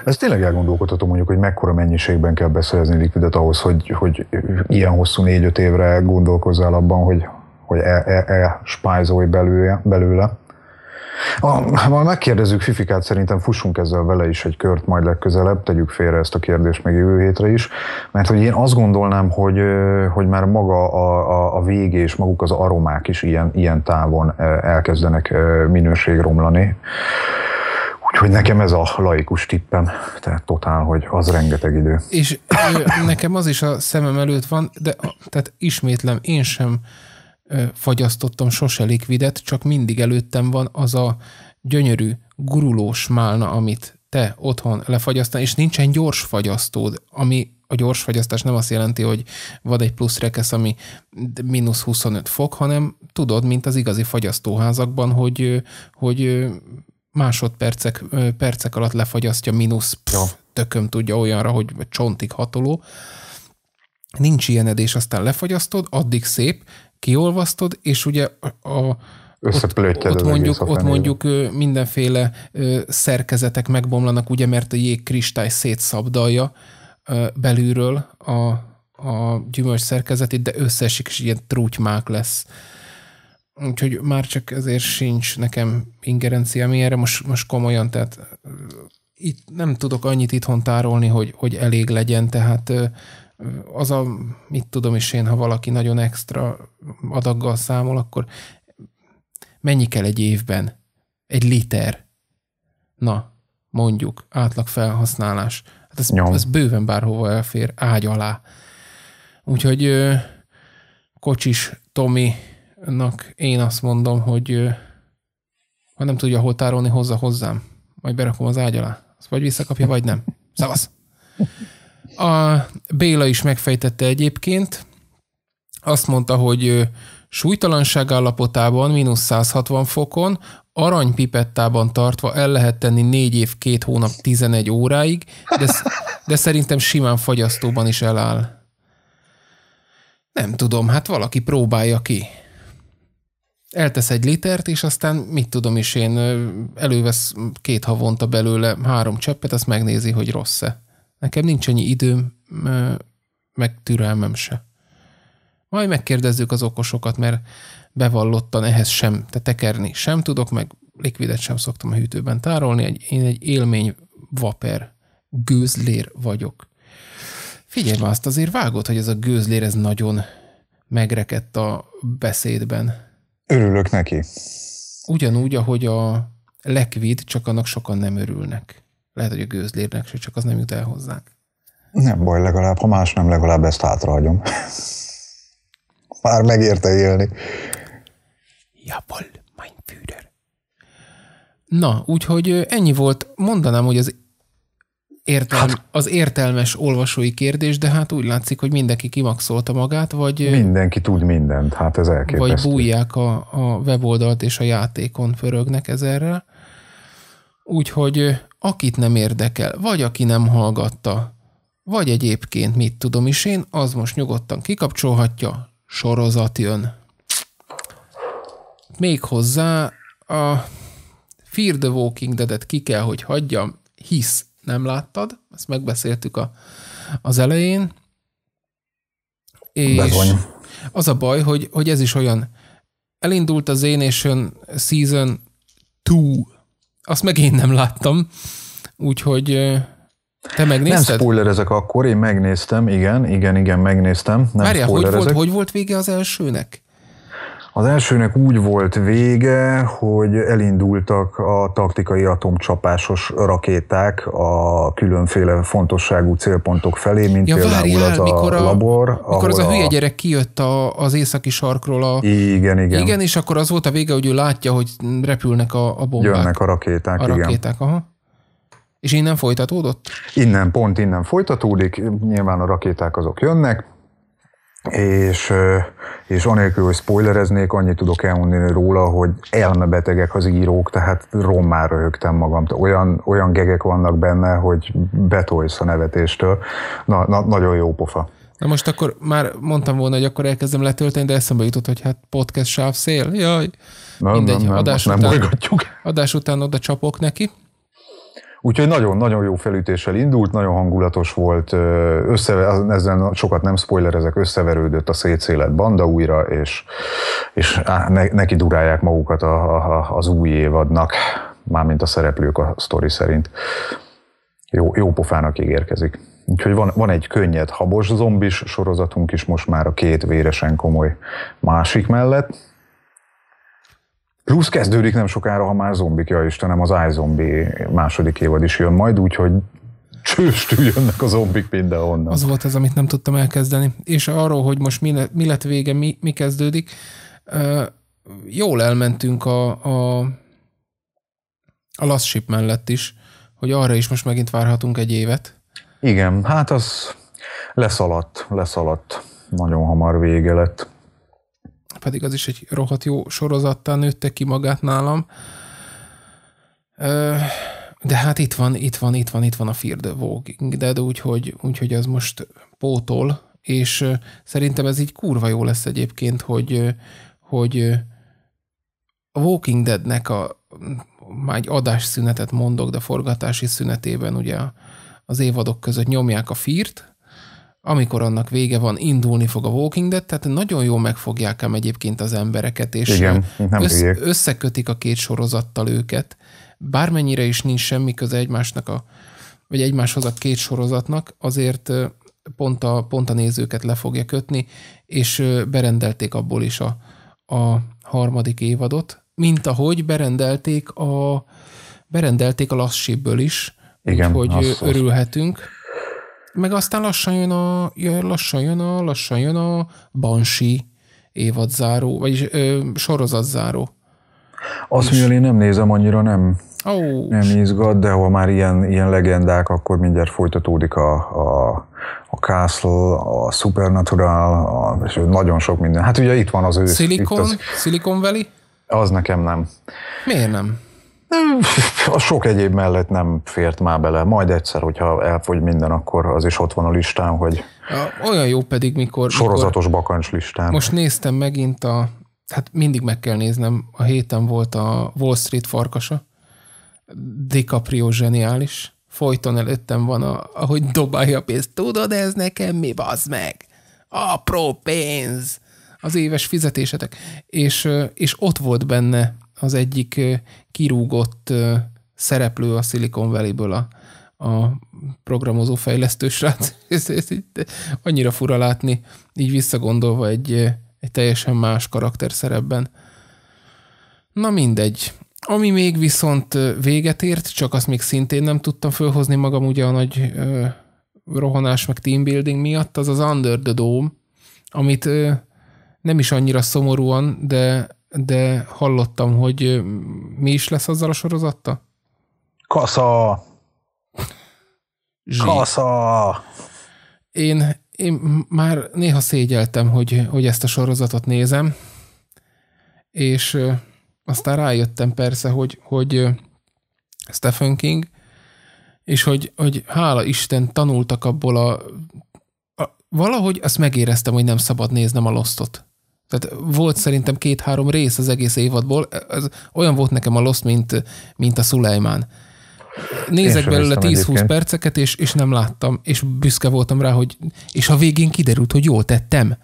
[SPEAKER 2] Ez tényleg elgondolkodható mondjuk, hogy mekkora mennyiségben kell beszerezni likvidet ahhoz, hogy, hogy ilyen hosszú négy-öt évre gondolkozzál abban, hogy, hogy e, e, e belőle. Ha megkérdezzük Fifikát, szerintem fussunk ezzel vele is egy kört majd legközelebb, tegyük félre ezt a kérdést még jövő hétre is, mert hogy én azt gondolnám, hogy, hogy már maga a, a, a vége és maguk az aromák is ilyen, ilyen távon elkezdenek romlani, Úgyhogy nekem ez a laikus tippem, tehát totál, hogy az rengeteg idő.
[SPEAKER 1] És nekem az is a szemem előtt van, de tehát ismétlem, én sem fagyasztottam sose likvidet, csak mindig előttem van az a gyönyörű, gurulós málna, amit te otthon lefagyasztál, és nincsen gyors fagyasztód, ami a gyors fagyasztás nem azt jelenti, hogy vad egy plusz rekesz, ami mínusz 25 fok, hanem tudod, mint az igazi fagyasztóházakban, hogy, hogy másodpercek percek alatt lefagyasztja mínusz, pff, ja. tököm tudja olyanra, hogy csontig hatoló. Nincs ilyened, és aztán lefagyasztod, addig szép, kiolvasztod, és ugye a, Összeplőtjed ott, ott mondjuk, ott mondjuk mindenféle szerkezetek megbomlanak, ugye, mert a jégkristály szétszabdalja belülről a, a gyümölcs szerkezetét, de összesik és ilyen trútymák lesz. Úgyhogy már csak ezért sincs nekem ami erre most, most komolyan, tehát itt nem tudok annyit itthon tárolni, hogy, hogy elég legyen, tehát az a, mit tudom is én, ha valaki nagyon extra adaggal számol, akkor mennyi kell egy évben? Egy liter. Na, mondjuk, átlag felhasználás. Hát ez, ez bőven bárhova elfér, ágy alá. Úgyhogy kocsis Tominak én azt mondom, hogy ha nem tudja hol tárolni, hozza hozzám. Majd berakom az ágy alá. Azt vagy visszakapja, vagy nem. Szavasz! a Béla is megfejtette egyébként, azt mondta, hogy súlytalanság állapotában, mínusz 160 fokon, aranypipettában tartva el lehet tenni 4 év, 2 hónap, 11 óráig, de, de szerintem simán fagyasztóban is eláll. Nem tudom, hát valaki próbálja ki. Eltesz egy litert, és aztán mit tudom is én, elővesz két havonta belőle három cseppet, azt megnézi, hogy rossz-e. Nekem nincs annyi időm, meg türelmem se. Majd megkérdezzük az okosokat, mert bevallottan ehhez sem, te tekerni sem tudok, meg likvidet sem szoktam a hűtőben tárolni, egy, én egy élmény vaper, gőzlér vagyok. Figyelj már, azt azért vágod, hogy ez a gőzlér, ez nagyon megrekedt a beszédben.
[SPEAKER 2] Örülök neki.
[SPEAKER 1] Ugyanúgy, ahogy a lekvid, csak annak sokan nem örülnek. Lehet, hogy a gőzlérnek se csak az nem jut el hozzánk.
[SPEAKER 2] Nem baj, legalább, ha más nem, legalább ezt hátrahagyom. Már megérte élni. Jawohl,
[SPEAKER 1] mein Führer. Na, úgyhogy ennyi volt. Mondanám, hogy az Értelme, hát- az értelmes olvasói kérdés, de hát úgy látszik, hogy mindenki
[SPEAKER 2] kimaxolta magát, vagy... Mindenki tud mindent, hát ez elképesztő. Vagy
[SPEAKER 1] bújják a, a weboldalt és a játékon pörögnek ezerrel. Úgyhogy akit nem érdekel, vagy aki nem hallgatta, vagy egyébként mit tudom is én, az most nyugodtan kikapcsolhatja, sorozat jön. Még hozzá a Fear the Walking Dead-et ki kell, hogy hagyjam, hisz nem láttad, ezt megbeszéltük a, az elején. És Bezony. az a baj, hogy, hogy ez is olyan, elindult az Énation Season 2 azt meg én nem láttam, úgyhogy
[SPEAKER 2] te megnézted? Nem spoilerezek akkor, én megnéztem, igen, igen, igen, megnéztem. Nem Várjál, hogy volt, hogy
[SPEAKER 1] volt vége az elsőnek?
[SPEAKER 2] Az elsőnek úgy volt vége, hogy elindultak a taktikai atomcsapásos rakéták a különféle fontosságú célpontok felé, mint ja, például várjál, az a mikor a, labor. Mikor az a, a hülye
[SPEAKER 1] gyerek kijött a, az északi sarkról. A, igen, igen. Igen, és akkor az volt a vége, hogy ő látja, hogy repülnek a, a bombák. Jönnek a rakéták, a igen. rakéták, aha. És innen
[SPEAKER 2] folytatódott? Innen, pont innen folytatódik. Nyilván a rakéták azok jönnek, és, és anélkül, hogy spoilereznék, annyit tudok elmondani róla, hogy elmebetegek az írók, tehát rommára röhögtem magam. Olyan, olyan gegek vannak benne, hogy betolsz a nevetéstől. Na, na, nagyon jó pofa.
[SPEAKER 1] Na most akkor már mondtam volna, hogy akkor elkezdem letölteni, de eszembe jutott, hogy hát podcast sáv szél, jaj. Nem, Mindegy, nem, nem, adás, nem, után, nem adás után oda csapok neki.
[SPEAKER 2] Úgyhogy nagyon-nagyon jó felütéssel indult, nagyon hangulatos volt, össze, ezzel sokat nem spoilerezek, összeverődött a szétszélet banda újra, és, és ne, neki durálják magukat a, a, az új évadnak, mármint a szereplők a sztori szerint. Jó, jó pofának ígérkezik. Úgyhogy van, van egy könnyed habos zombis sorozatunk is most már a két véresen komoly másik mellett, Plusz kezdődik nem sokára, ha már zombik, ja Istenem, az iZombi második évad is jön majd, úgyhogy csőstül jönnek a zombik mindenhonnan. Az
[SPEAKER 1] volt ez, amit nem tudtam elkezdeni. És arról, hogy most mi, le, mi lett vége, mi, mi kezdődik, uh, jól elmentünk a, a, a Last Ship mellett is, hogy arra is most megint várhatunk egy évet.
[SPEAKER 2] Igen, hát az leszaladt, leszaladt. Nagyon hamar vége lett
[SPEAKER 1] pedig az is egy rohadt jó sorozattal nőtte ki magát nálam. De hát itt van, itt van, itt van, itt van a Fear the Walking Dead, úgyhogy, úgyhogy az most pótol, és szerintem ez így kurva jó lesz egyébként, hogy, hogy a Walking Deadnek a, már egy adásszünetet mondok, de forgatási szünetében ugye az évadok között nyomják a fírt, amikor annak vége van, indulni fog a Walking Dead, tehát nagyon jól megfogják ám egyébként az embereket, és Igen, nem össz, összekötik a két sorozattal őket, bármennyire is nincs semmi köze egymásnak a, vagy egymáshoz a két sorozatnak, azért pont a, pont a nézőket le fogja kötni, és berendelték abból is a, a harmadik évadot, mint ahogy berendelték a berendelték a lassibből is, Igen, úgyhogy örülhetünk. Az meg aztán lassan jön a, jön, lassan jön a, lassan jön a Bansi évadzáró, vagyis ö, sorozatzáró.
[SPEAKER 2] Azt, mondja, én nem nézem, annyira nem, oh, nem izgat, de ha már ilyen, ilyen legendák, akkor mindjárt folytatódik a, a, a Castle, a Supernatural, a, és nagyon sok minden. Hát ugye itt van az ő... Silicon, az, Silicon Valley? Az nekem nem. Miért nem? A sok egyéb mellett nem fért már bele. Majd egyszer, hogyha elfogy minden, akkor az is ott van a listán, hogy...
[SPEAKER 1] olyan jó pedig, mikor... Sorozatos
[SPEAKER 2] mikor bakancs listán. Most
[SPEAKER 1] néztem megint a... Hát mindig meg kell néznem. A héten volt a Wall Street farkasa. DiCaprio zseniális. Folyton előttem van, a, ahogy dobálja a pénzt. Tudod, ez nekem mi, bazd meg? Apró pénz! Az éves fizetésetek. És, és ott volt benne az egyik kirúgott szereplő a Silicon Valley-ből a, a programozó fejlesztő srác. Ez, ez, ez, annyira fura látni, így visszagondolva egy, egy teljesen más karakter szerepben. Na mindegy. Ami még viszont véget ért, csak azt még szintén nem tudtam fölhozni magam ugye a nagy ö, rohanás meg teambuilding miatt, az az Under the Dome, amit ö, nem is annyira szomorúan, de de hallottam, hogy mi is lesz azzal a sorozatta?
[SPEAKER 2] Kasza! Zsír. Kasza!
[SPEAKER 1] Én, én már néha szégyeltem, hogy, hogy ezt a sorozatot nézem, és aztán rájöttem persze, hogy, hogy Stephen King, és hogy, hogy hála Isten tanultak abból a, a... Valahogy azt megéreztem, hogy nem szabad néznem a Lostot. Tehát volt szerintem két-három rész az egész évadból. Ez olyan volt nekem a Lost, mint, mint a Szulejmán. Nézek belőle 10-20 perceket, és, és nem láttam, és büszke voltam rá, hogy és a végén kiderült, hogy jól tettem.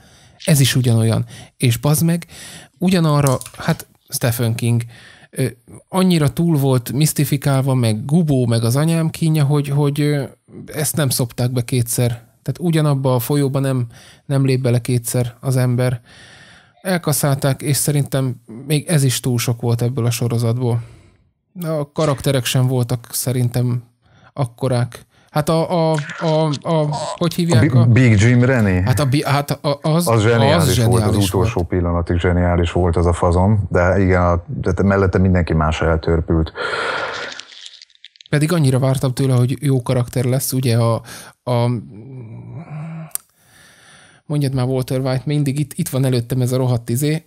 [SPEAKER 1] Ez is ugyanolyan. És bazd meg, ugyanarra, hát Stephen King, annyira túl volt misztifikálva, meg gubó, meg az anyám kínja, hogy, hogy ezt nem szopták be kétszer. Tehát ugyanabba a folyóba nem, nem lép bele kétszer az ember elkaszálták, és szerintem még ez is túl sok volt ebből a sorozatból. A karakterek sem voltak szerintem akkorák. Hát a, a, a, a hogy hívják? A, a Big Jim René? Hát, a, hát a, az, az zseniális, az zseniális volt, az utolsó
[SPEAKER 2] volt. pillanatig zseniális volt az a fazon, de igen, a, de mellette mindenki más eltörpült.
[SPEAKER 1] Pedig annyira vártam tőle, hogy jó karakter lesz, ugye a, a mondjad már Walter White, mindig itt, itt van előttem ez a rohadt izé.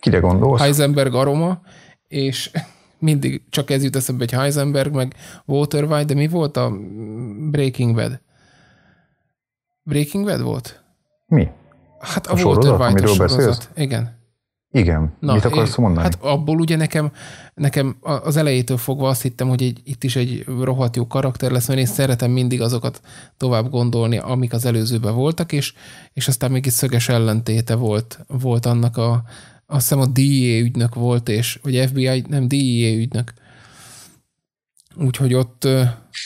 [SPEAKER 2] Kire gondolsz?
[SPEAKER 1] Heisenberg aroma, és mindig csak ez jut eszembe, hogy Heisenberg, meg Walter White, de mi volt a Breaking Bad? Breaking Bad volt? Mi? Hát a, a Walter White amiről beszélsz? Igen. Igen, Na, mit akarsz mondani? Hát abból ugye nekem, nekem az elejétől fogva azt hittem, hogy egy, itt is egy rohadt jó karakter lesz, mert én szeretem mindig azokat tovább gondolni, amik az előzőben voltak, és, és aztán még egy szöges ellentéte volt, volt annak a, azt hiszem a DIA e ügynök volt, és vagy FBI, nem DIA e ügynök. Úgyhogy ott...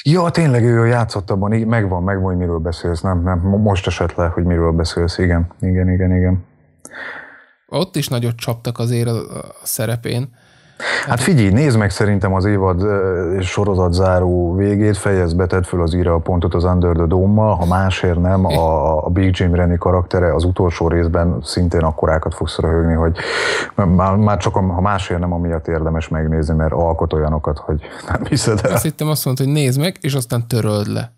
[SPEAKER 2] Ja, tényleg ő játszott abban, így megvan, megvan, hogy miről beszélsz, nem, nem, most esetleg, le, hogy miről beszélsz, igen, igen, igen, igen ott is nagyot
[SPEAKER 1] csaptak azért a, szerepén.
[SPEAKER 2] Hát figyelj, nézd meg szerintem az évad sorozat záró végét, fejezd be, tedd föl az íra a pontot az Under the dome ha másért nem, a, a Big Jim Rennie karaktere az utolsó részben szintén akkorákat fogsz röhögni, hogy már, már csak a, ha másért nem, amiatt érdemes megnézni, mert alkot olyanokat, hogy nem hiszed el. Azt
[SPEAKER 1] hittem azt mondta, hogy nézd meg, és aztán töröld le.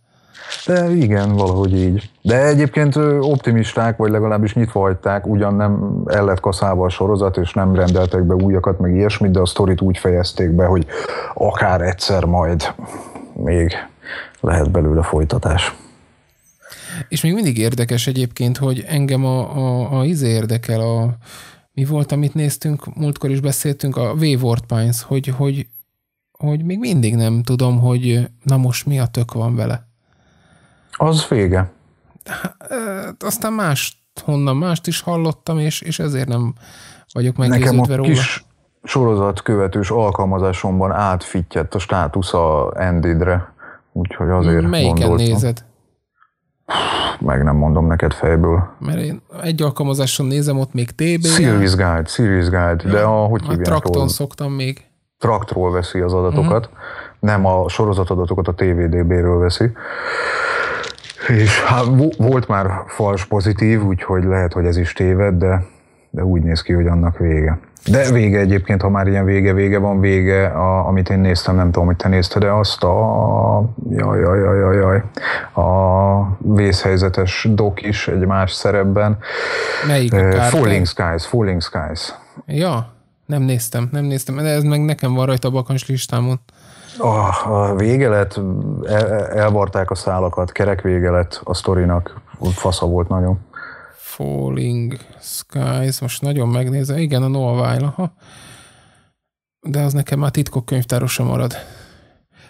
[SPEAKER 2] De igen, valahogy így. De egyébként optimisták, vagy legalábbis nyitva hagyták, ugyan nem el lett kaszálva a sorozat, és nem rendeltek be újakat, meg ilyesmit, de a sztorit úgy fejezték be, hogy akár egyszer majd még lehet belőle folytatás.
[SPEAKER 1] És még mindig érdekes egyébként, hogy engem a, a, a izé érdekel a mi volt, amit néztünk, múltkor is beszéltünk, a Wayward Pines, hogy, hogy, hogy még mindig nem tudom, hogy na most mi a tök van vele.
[SPEAKER 2] Az vége.
[SPEAKER 1] Hát, aztán más honnan mást is hallottam, és, és ezért nem vagyok meggyőződve Nekem a róla. kis
[SPEAKER 2] sorozatkövetős alkalmazásomban átfittyett a státusz a Endidre, úgyhogy azért Melyiket gondoltam. nézed? Meg nem mondom neked fejből. Mert én
[SPEAKER 1] egy alkalmazáson nézem, ott még TB. Series Guide,
[SPEAKER 2] Series Guide, ja, de a, hogy a Trakton szoktam még. Traktról veszi az adatokat, uh-huh. nem a sorozatadatokat a TVDB-ről veszi. És hát, volt már fals pozitív, úgyhogy lehet, hogy ez is téved, de, de úgy néz ki, hogy annak vége. De vége egyébként, ha már ilyen vége-vége van, vége, a, amit én néztem, nem tudom, hogy te nézted, de azt a, jaj, jaj, jaj, jaj, jaj, a vészhelyzetes dok is egy más szerepben. Melyik? Uh, Falling Skies, Falling Skies.
[SPEAKER 1] Ja, nem néztem, nem néztem, de ez meg nekem van rajta a bakancs listámon.
[SPEAKER 2] A, a vége lett, el, e, elvarták a szálakat, kerek vége lett a sztorinak, fasza volt nagyon.
[SPEAKER 1] Falling Skies, most nagyon megnézem, igen, a Noah Weil, aha. De az nekem már titkok könyvtárosa marad.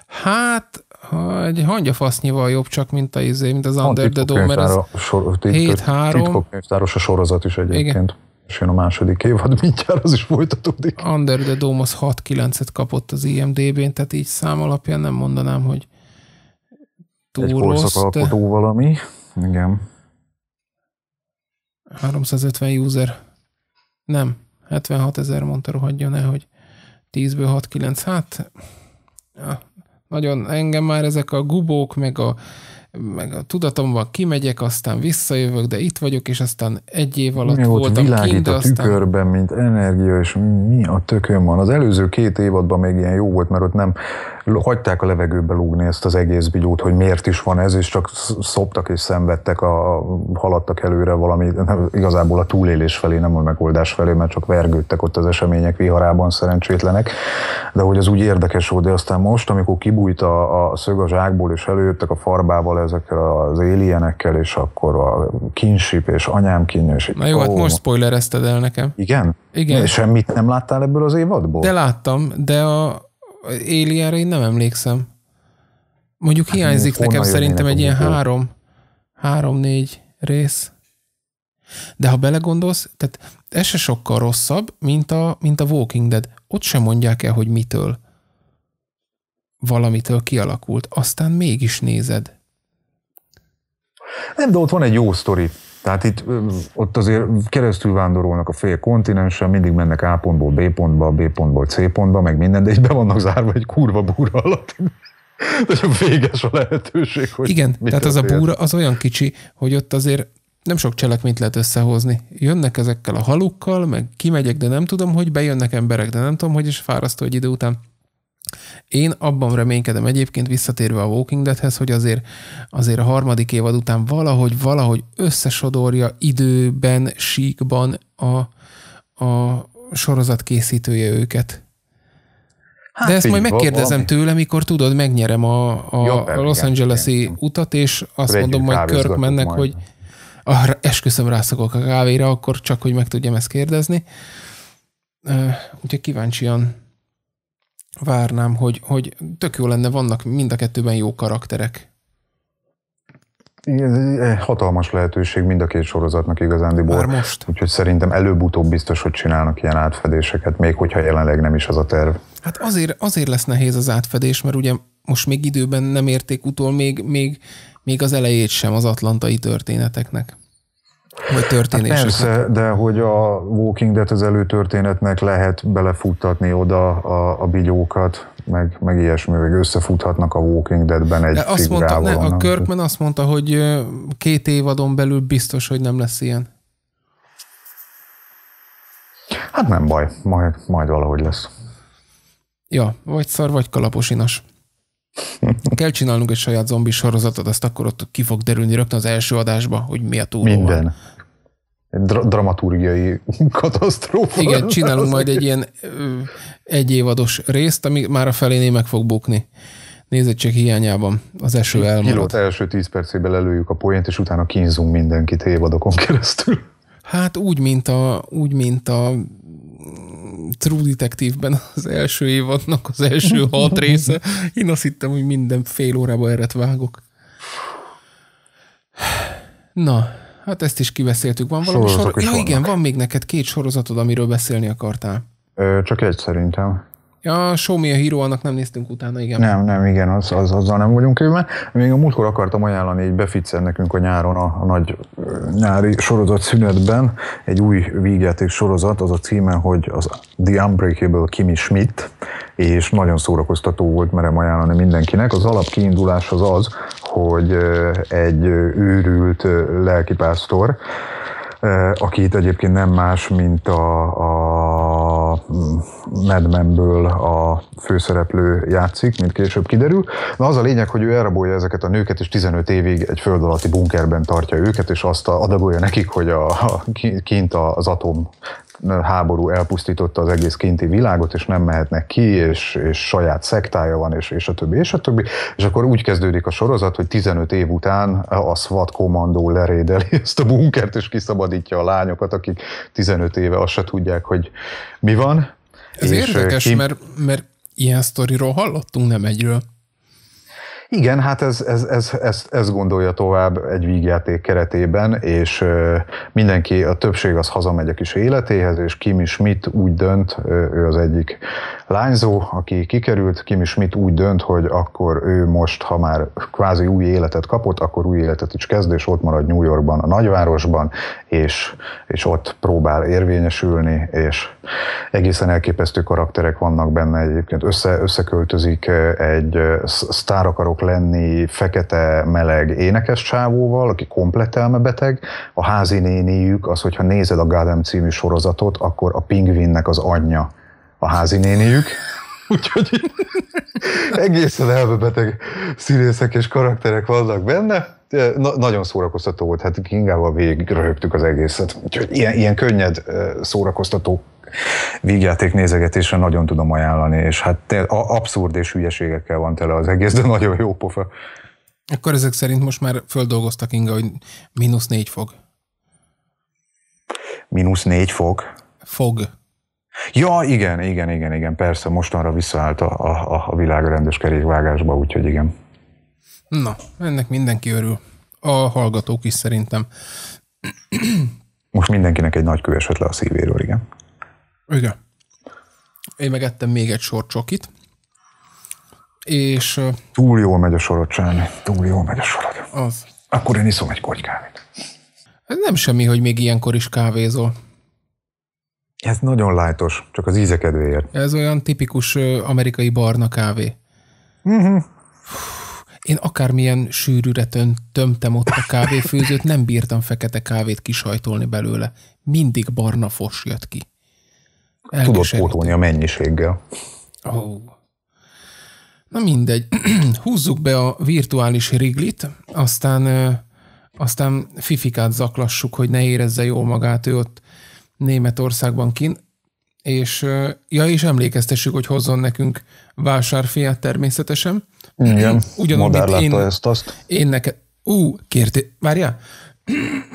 [SPEAKER 1] Hát, ha egy hangyafasznyival jobb csak, mint, a izé, mint az Under the Dome, mert az 7-3. Titkok
[SPEAKER 2] könyvtáros a sorozat is egyébként. Igen és jön a második évad,
[SPEAKER 1] mindjárt az is folytatódik. Under the Dome az 6-9-et kapott az IMDB-n, tehát így szám alapján nem mondanám, hogy
[SPEAKER 2] túl Egy rossz. de... valami, igen.
[SPEAKER 1] 350 user. Nem, 76 ezer mondta, rohadjon el, hogy 10-ből 6-9. Hát, ja, nagyon engem már ezek a gubók, meg a meg a tudatomban kimegyek, aztán visszajövök, de itt vagyok, és aztán egy év alatt mi voltam világít kint, a aztán... tükörben,
[SPEAKER 2] mint energia, és mi a tökön van. Az előző két évadban még ilyen jó volt, mert ott nem hagyták a levegőbe lúgni ezt az egész bigyót, hogy miért is van ez, és csak szoptak és szenvedtek, a, haladtak előre valami, nem, igazából a túlélés felé, nem a megoldás felé, mert csak vergődtek ott az események viharában szerencsétlenek, de hogy az úgy érdekes volt, de aztán most, amikor kibújt a, a szög a zsákból, és előjöttek a farbával ezekkel az alienekkel, és akkor a kinship, és anyám kínja, és Na jó, hát ó, hát most
[SPEAKER 1] spoilerezted el nekem. Igen? Igen. Semmit
[SPEAKER 2] nem láttál ebből az évadból? De
[SPEAKER 1] láttam, de a Alienre én nem emlékszem. Mondjuk hát hiányzik nekem szerintem egy ilyen három, három-négy rész. De ha belegondolsz, tehát ez se sokkal rosszabb, mint a, mint a Walking Dead. Ott sem mondják el, hogy mitől. Valamitől kialakult, aztán mégis nézed.
[SPEAKER 2] Nem, de ott van egy jó sztori. Tehát itt ott azért keresztül vándorolnak a fél kontinensen, mindig mennek A pontból B pontba, B pontból C pontba, meg minden, de így be vannak zárva egy kurva búra alatt. De véges a lehetőség, hogy Igen, tehát az a búra az
[SPEAKER 1] olyan kicsi, hogy ott azért nem sok cselekményt lehet összehozni. Jönnek ezekkel a halukkal, meg kimegyek, de nem tudom, hogy bejönnek emberek, de nem tudom, hogy is fárasztó egy idő után. Én abban reménykedem egyébként visszatérve a Walking Deadhez, hogy azért, azért a harmadik évad után valahogy, valahogy összesodorja időben, síkban a, a sorozat készítője őket. Hát, De ezt majd megkérdezem tőle, mikor tudod, megnyerem a, a, Jobb, a Los Angeles-i utat, és azt mondom majd Körk mennek, majd. hogy arra esküszöm rászokok a kávéra, akkor csak, hogy meg tudjam ezt kérdezni. Úgyhogy kíváncsian várnám, hogy, hogy tök jó lenne, vannak mind a kettőben jó karakterek.
[SPEAKER 2] Igen, eh, hatalmas lehetőség mind a két sorozatnak igazándiból. most. Úgyhogy szerintem előbb-utóbb biztos, hogy csinálnak ilyen átfedéseket, még hogyha jelenleg nem is az a terv.
[SPEAKER 1] Hát azért, azért lesz nehéz az átfedés, mert ugye most még időben nem érték utol, még, még, még az elejét sem az atlantai történeteknek. Vagy történéseket? Hát persze,
[SPEAKER 2] de hogy a Walking Dead az előtörténetnek lehet belefuttatni oda a, a bigyókat, meg, meg ilyesmi, meg összefuthatnak a Walking Deadben egy azt Mondta, ne, a Kirkman
[SPEAKER 1] azt mondta, hogy két évadon belül biztos, hogy nem lesz ilyen.
[SPEAKER 2] Hát nem baj, majd, majd valahogy lesz.
[SPEAKER 1] Ja, vagy szar, vagy kalaposinas. Kell csinálnunk egy saját zombi sorozatot, azt akkor ott ki fog derülni rögtön az első adásba,
[SPEAKER 2] hogy mi a túl. Minden. Egy dra- dramaturgiai katasztrófa. Igen, csinálunk majd egy ilyen
[SPEAKER 1] egyévados részt, ami már a felénél meg fog bukni. Nézettség hiányában az eső elmarad. Pilót
[SPEAKER 2] első tíz percében lelőjük a poént, és utána kínzunk mindenkit évadokon keresztül.
[SPEAKER 1] Hát úgy, mint a, úgy, mint a True Detective-ben az első évadnak az első hat része. Én azt hittem, hogy minden fél órába eret vágok. Na, hát ezt is kiveszéltük. Van valami sor... Ja, igen, vannak. van még neked két sorozatod, amiről beszélni
[SPEAKER 2] akartál. Ö, csak egy szerintem.
[SPEAKER 1] Ja, Show Me a Hero, annak nem néztünk utána, igen. Nem,
[SPEAKER 2] nem, igen, az, az, azzal nem vagyunk évben. Még a múltkor akartam ajánlani, egy beficcer nekünk a nyáron a, a nagy nyári sorozat szünetben, egy új vígjáték sorozat, az a címe, hogy az The Unbreakable Kimi Schmidt, és nagyon szórakoztató volt, merem ajánlani mindenkinek. Az kiindulás az az, hogy egy őrült lelkipásztor, akit egyébként nem más, mint a, a Madmenből a főszereplő játszik, mint később kiderül. Na az a lényeg, hogy ő elrabolja ezeket a nőket, és 15 évig egy föld alatti bunkerben tartja őket, és azt adagolja nekik, hogy a, a kint az atom háború elpusztította az egész kinti világot, és nem mehetnek ki, és, és saját szektája van, és, és a többi, és a többi. És akkor úgy kezdődik a sorozat, hogy 15 év után a SWAT kommandó lerédeli ezt a bunkert, és kiszabadítja a lányokat, akik 15 éve azt se tudják, hogy mi van. Ez és érdekes, eh, ki... mert,
[SPEAKER 1] mert ilyen sztoriról hallottunk nem egyről.
[SPEAKER 2] Igen, hát ez, ez, ez, ez, ez gondolja tovább egy vígjáték keretében, és mindenki, a többség az hazamegy a kis életéhez, és Kimi Schmidt úgy dönt, ő az egyik lányzó, aki kikerült, Kimi Schmidt úgy dönt, hogy akkor ő most, ha már kvázi új életet kapott, akkor új életet is kezd, és ott marad New Yorkban, a nagyvárosban, és, és ott próbál érvényesülni, és egészen elképesztő karakterek vannak benne egyébként. Össze, összeköltözik egy sztárakarok akarok lenni fekete, meleg énekes csávóval, aki komplet elmebeteg. A házi néniük az, hogyha nézed a Gádem című sorozatot, akkor a pingvinnek az anyja a házi néniük. Úgyhogy egészen elmebeteg színészek és karakterek vannak benne. Na, nagyon szórakoztató volt, hát Kingával végig röhögtük az egészet. Úgyhogy ilyen, ilyen könnyed szórakoztató vígjáték nézegetésre nagyon tudom ajánlani, és hát abszurd és hülyeségekkel van tele az egész, de nagyon jó pofa.
[SPEAKER 1] Akkor ezek szerint most már földolgoztak Inga, hogy mínusz négy fog.
[SPEAKER 2] Mínusz négy fog? Fog. Ja, igen, igen, igen, igen, persze, mostanra visszaállt a, a, a világ rendes kerékvágásba, úgyhogy igen.
[SPEAKER 1] Na, ennek mindenki örül. A hallgatók is szerintem.
[SPEAKER 2] Most mindenkinek egy nagy kő esett le a szívéről, igen.
[SPEAKER 1] Igen. Én megettem még egy sor csokit, és...
[SPEAKER 2] Túl jól megy a sorod, Csáni. Túl jól megy a sorod. Az. Akkor én iszom egy korty kávét.
[SPEAKER 1] Ez nem semmi, hogy még ilyenkor is kávézol.
[SPEAKER 2] Ez nagyon lájtos, csak az íze kedvéért.
[SPEAKER 1] Ez olyan tipikus amerikai barna kávé. Uh-huh. Én akármilyen sűrűre tömtem ott a kávéfőzőt, nem bírtam fekete kávét kisajtolni belőle. Mindig barna fos jött ki.
[SPEAKER 2] Elviselhető. Tudod pótolni a mennyiséggel.
[SPEAKER 1] Oh. Na mindegy. Húzzuk be a virtuális riglit, aztán, aztán Fifikát zaklassuk, hogy ne érezze jól magát ő ott Németországban kint és ja, és emlékeztessük, hogy hozzon nekünk vásárfiát természetesen. Igen, Ugyanúgy, mint én, ezt azt. Én neked, ú, kértél, várjál,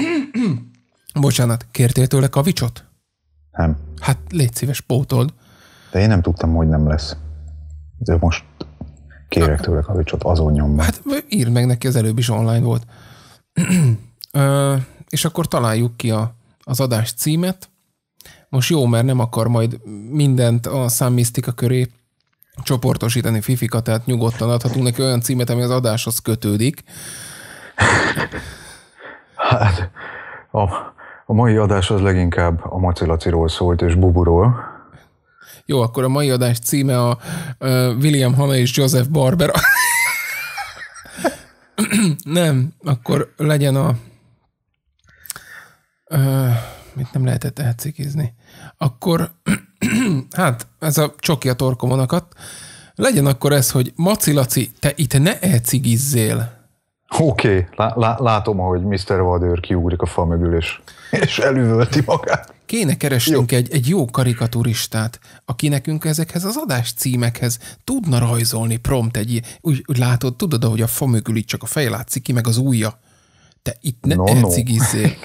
[SPEAKER 1] bocsánat, kértél tőle kavicsot? Nem. Hát légy szíves, pótold.
[SPEAKER 2] De én nem tudtam, hogy nem lesz. De most kérek tőle kavicsot azon nyomban. Hát
[SPEAKER 1] írd meg neki, az előbb is online volt. Ö, és akkor találjuk ki a, az adás címet. Most jó, mert nem akar majd mindent a számmisztika köré csoportosítani Fifika, tehát nyugodtan adhatunk neki olyan címet, ami az adáshoz kötődik.
[SPEAKER 2] Hát, a mai adás az leginkább a macilaciról szólt és buburól.
[SPEAKER 1] Jó, akkor a mai adás címe a William Hanna és Joseph Barbera. nem, akkor legyen a... Uh, mit nem lehetett elcikizni? Akkor, hát ez a csoki a torkomonakat. Legyen akkor ez, hogy Macilaci, te itt ne elcigizzél.
[SPEAKER 2] Oké, okay. lá- lá- látom, ahogy Mr. Vadőr kiugrik a fa mögül, és és elüvölti magát. Kéne keresnünk jó. Egy, egy jó
[SPEAKER 1] karikaturistát, aki nekünk ezekhez az adás címekhez tudna rajzolni prompt egy úgy, úgy látod, tudod, ahogy a fa mögül itt csak a fej látszik ki, meg az ujja. Te itt ne no, elcigizzél.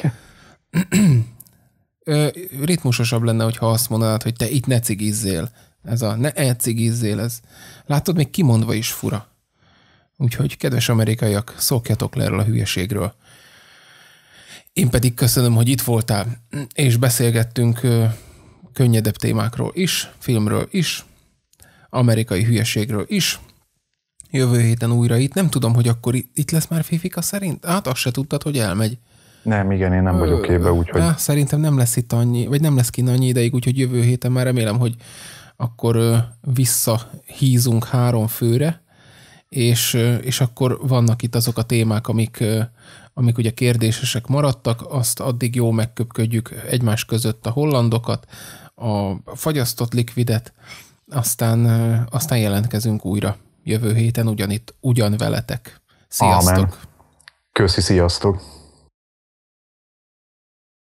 [SPEAKER 1] No. Ritmusosabb lenne, hogyha azt mondanád, hogy te itt ne cigizzél. Ez a ne elcigizzél, ez. Látod, még kimondva is fura. Úgyhogy, kedves amerikaiak, szokjatok le erről a hülyeségről. Én pedig köszönöm, hogy itt voltál, és beszélgettünk könnyedebb témákról is, filmről is, amerikai hülyeségről is. Jövő héten újra itt. Nem tudom, hogy akkor itt lesz már Fifika szerint? Hát azt se tudtad, hogy elmegy.
[SPEAKER 2] Nem, igen, én nem vagyok képbe, úgyhogy... Hát
[SPEAKER 1] szerintem nem lesz itt annyi, vagy nem lesz kint annyi ideig, úgyhogy jövő héten már remélem, hogy akkor visszahízunk három főre, és, és akkor vannak itt azok a témák, amik, amik ugye kérdésesek maradtak, azt addig jó megköpködjük egymás között a hollandokat, a fagyasztott likvidet, aztán, aztán jelentkezünk újra jövő héten
[SPEAKER 2] ugyanitt, ugyan veletek. Sziasztok! Amen. Köszi, sziasztok!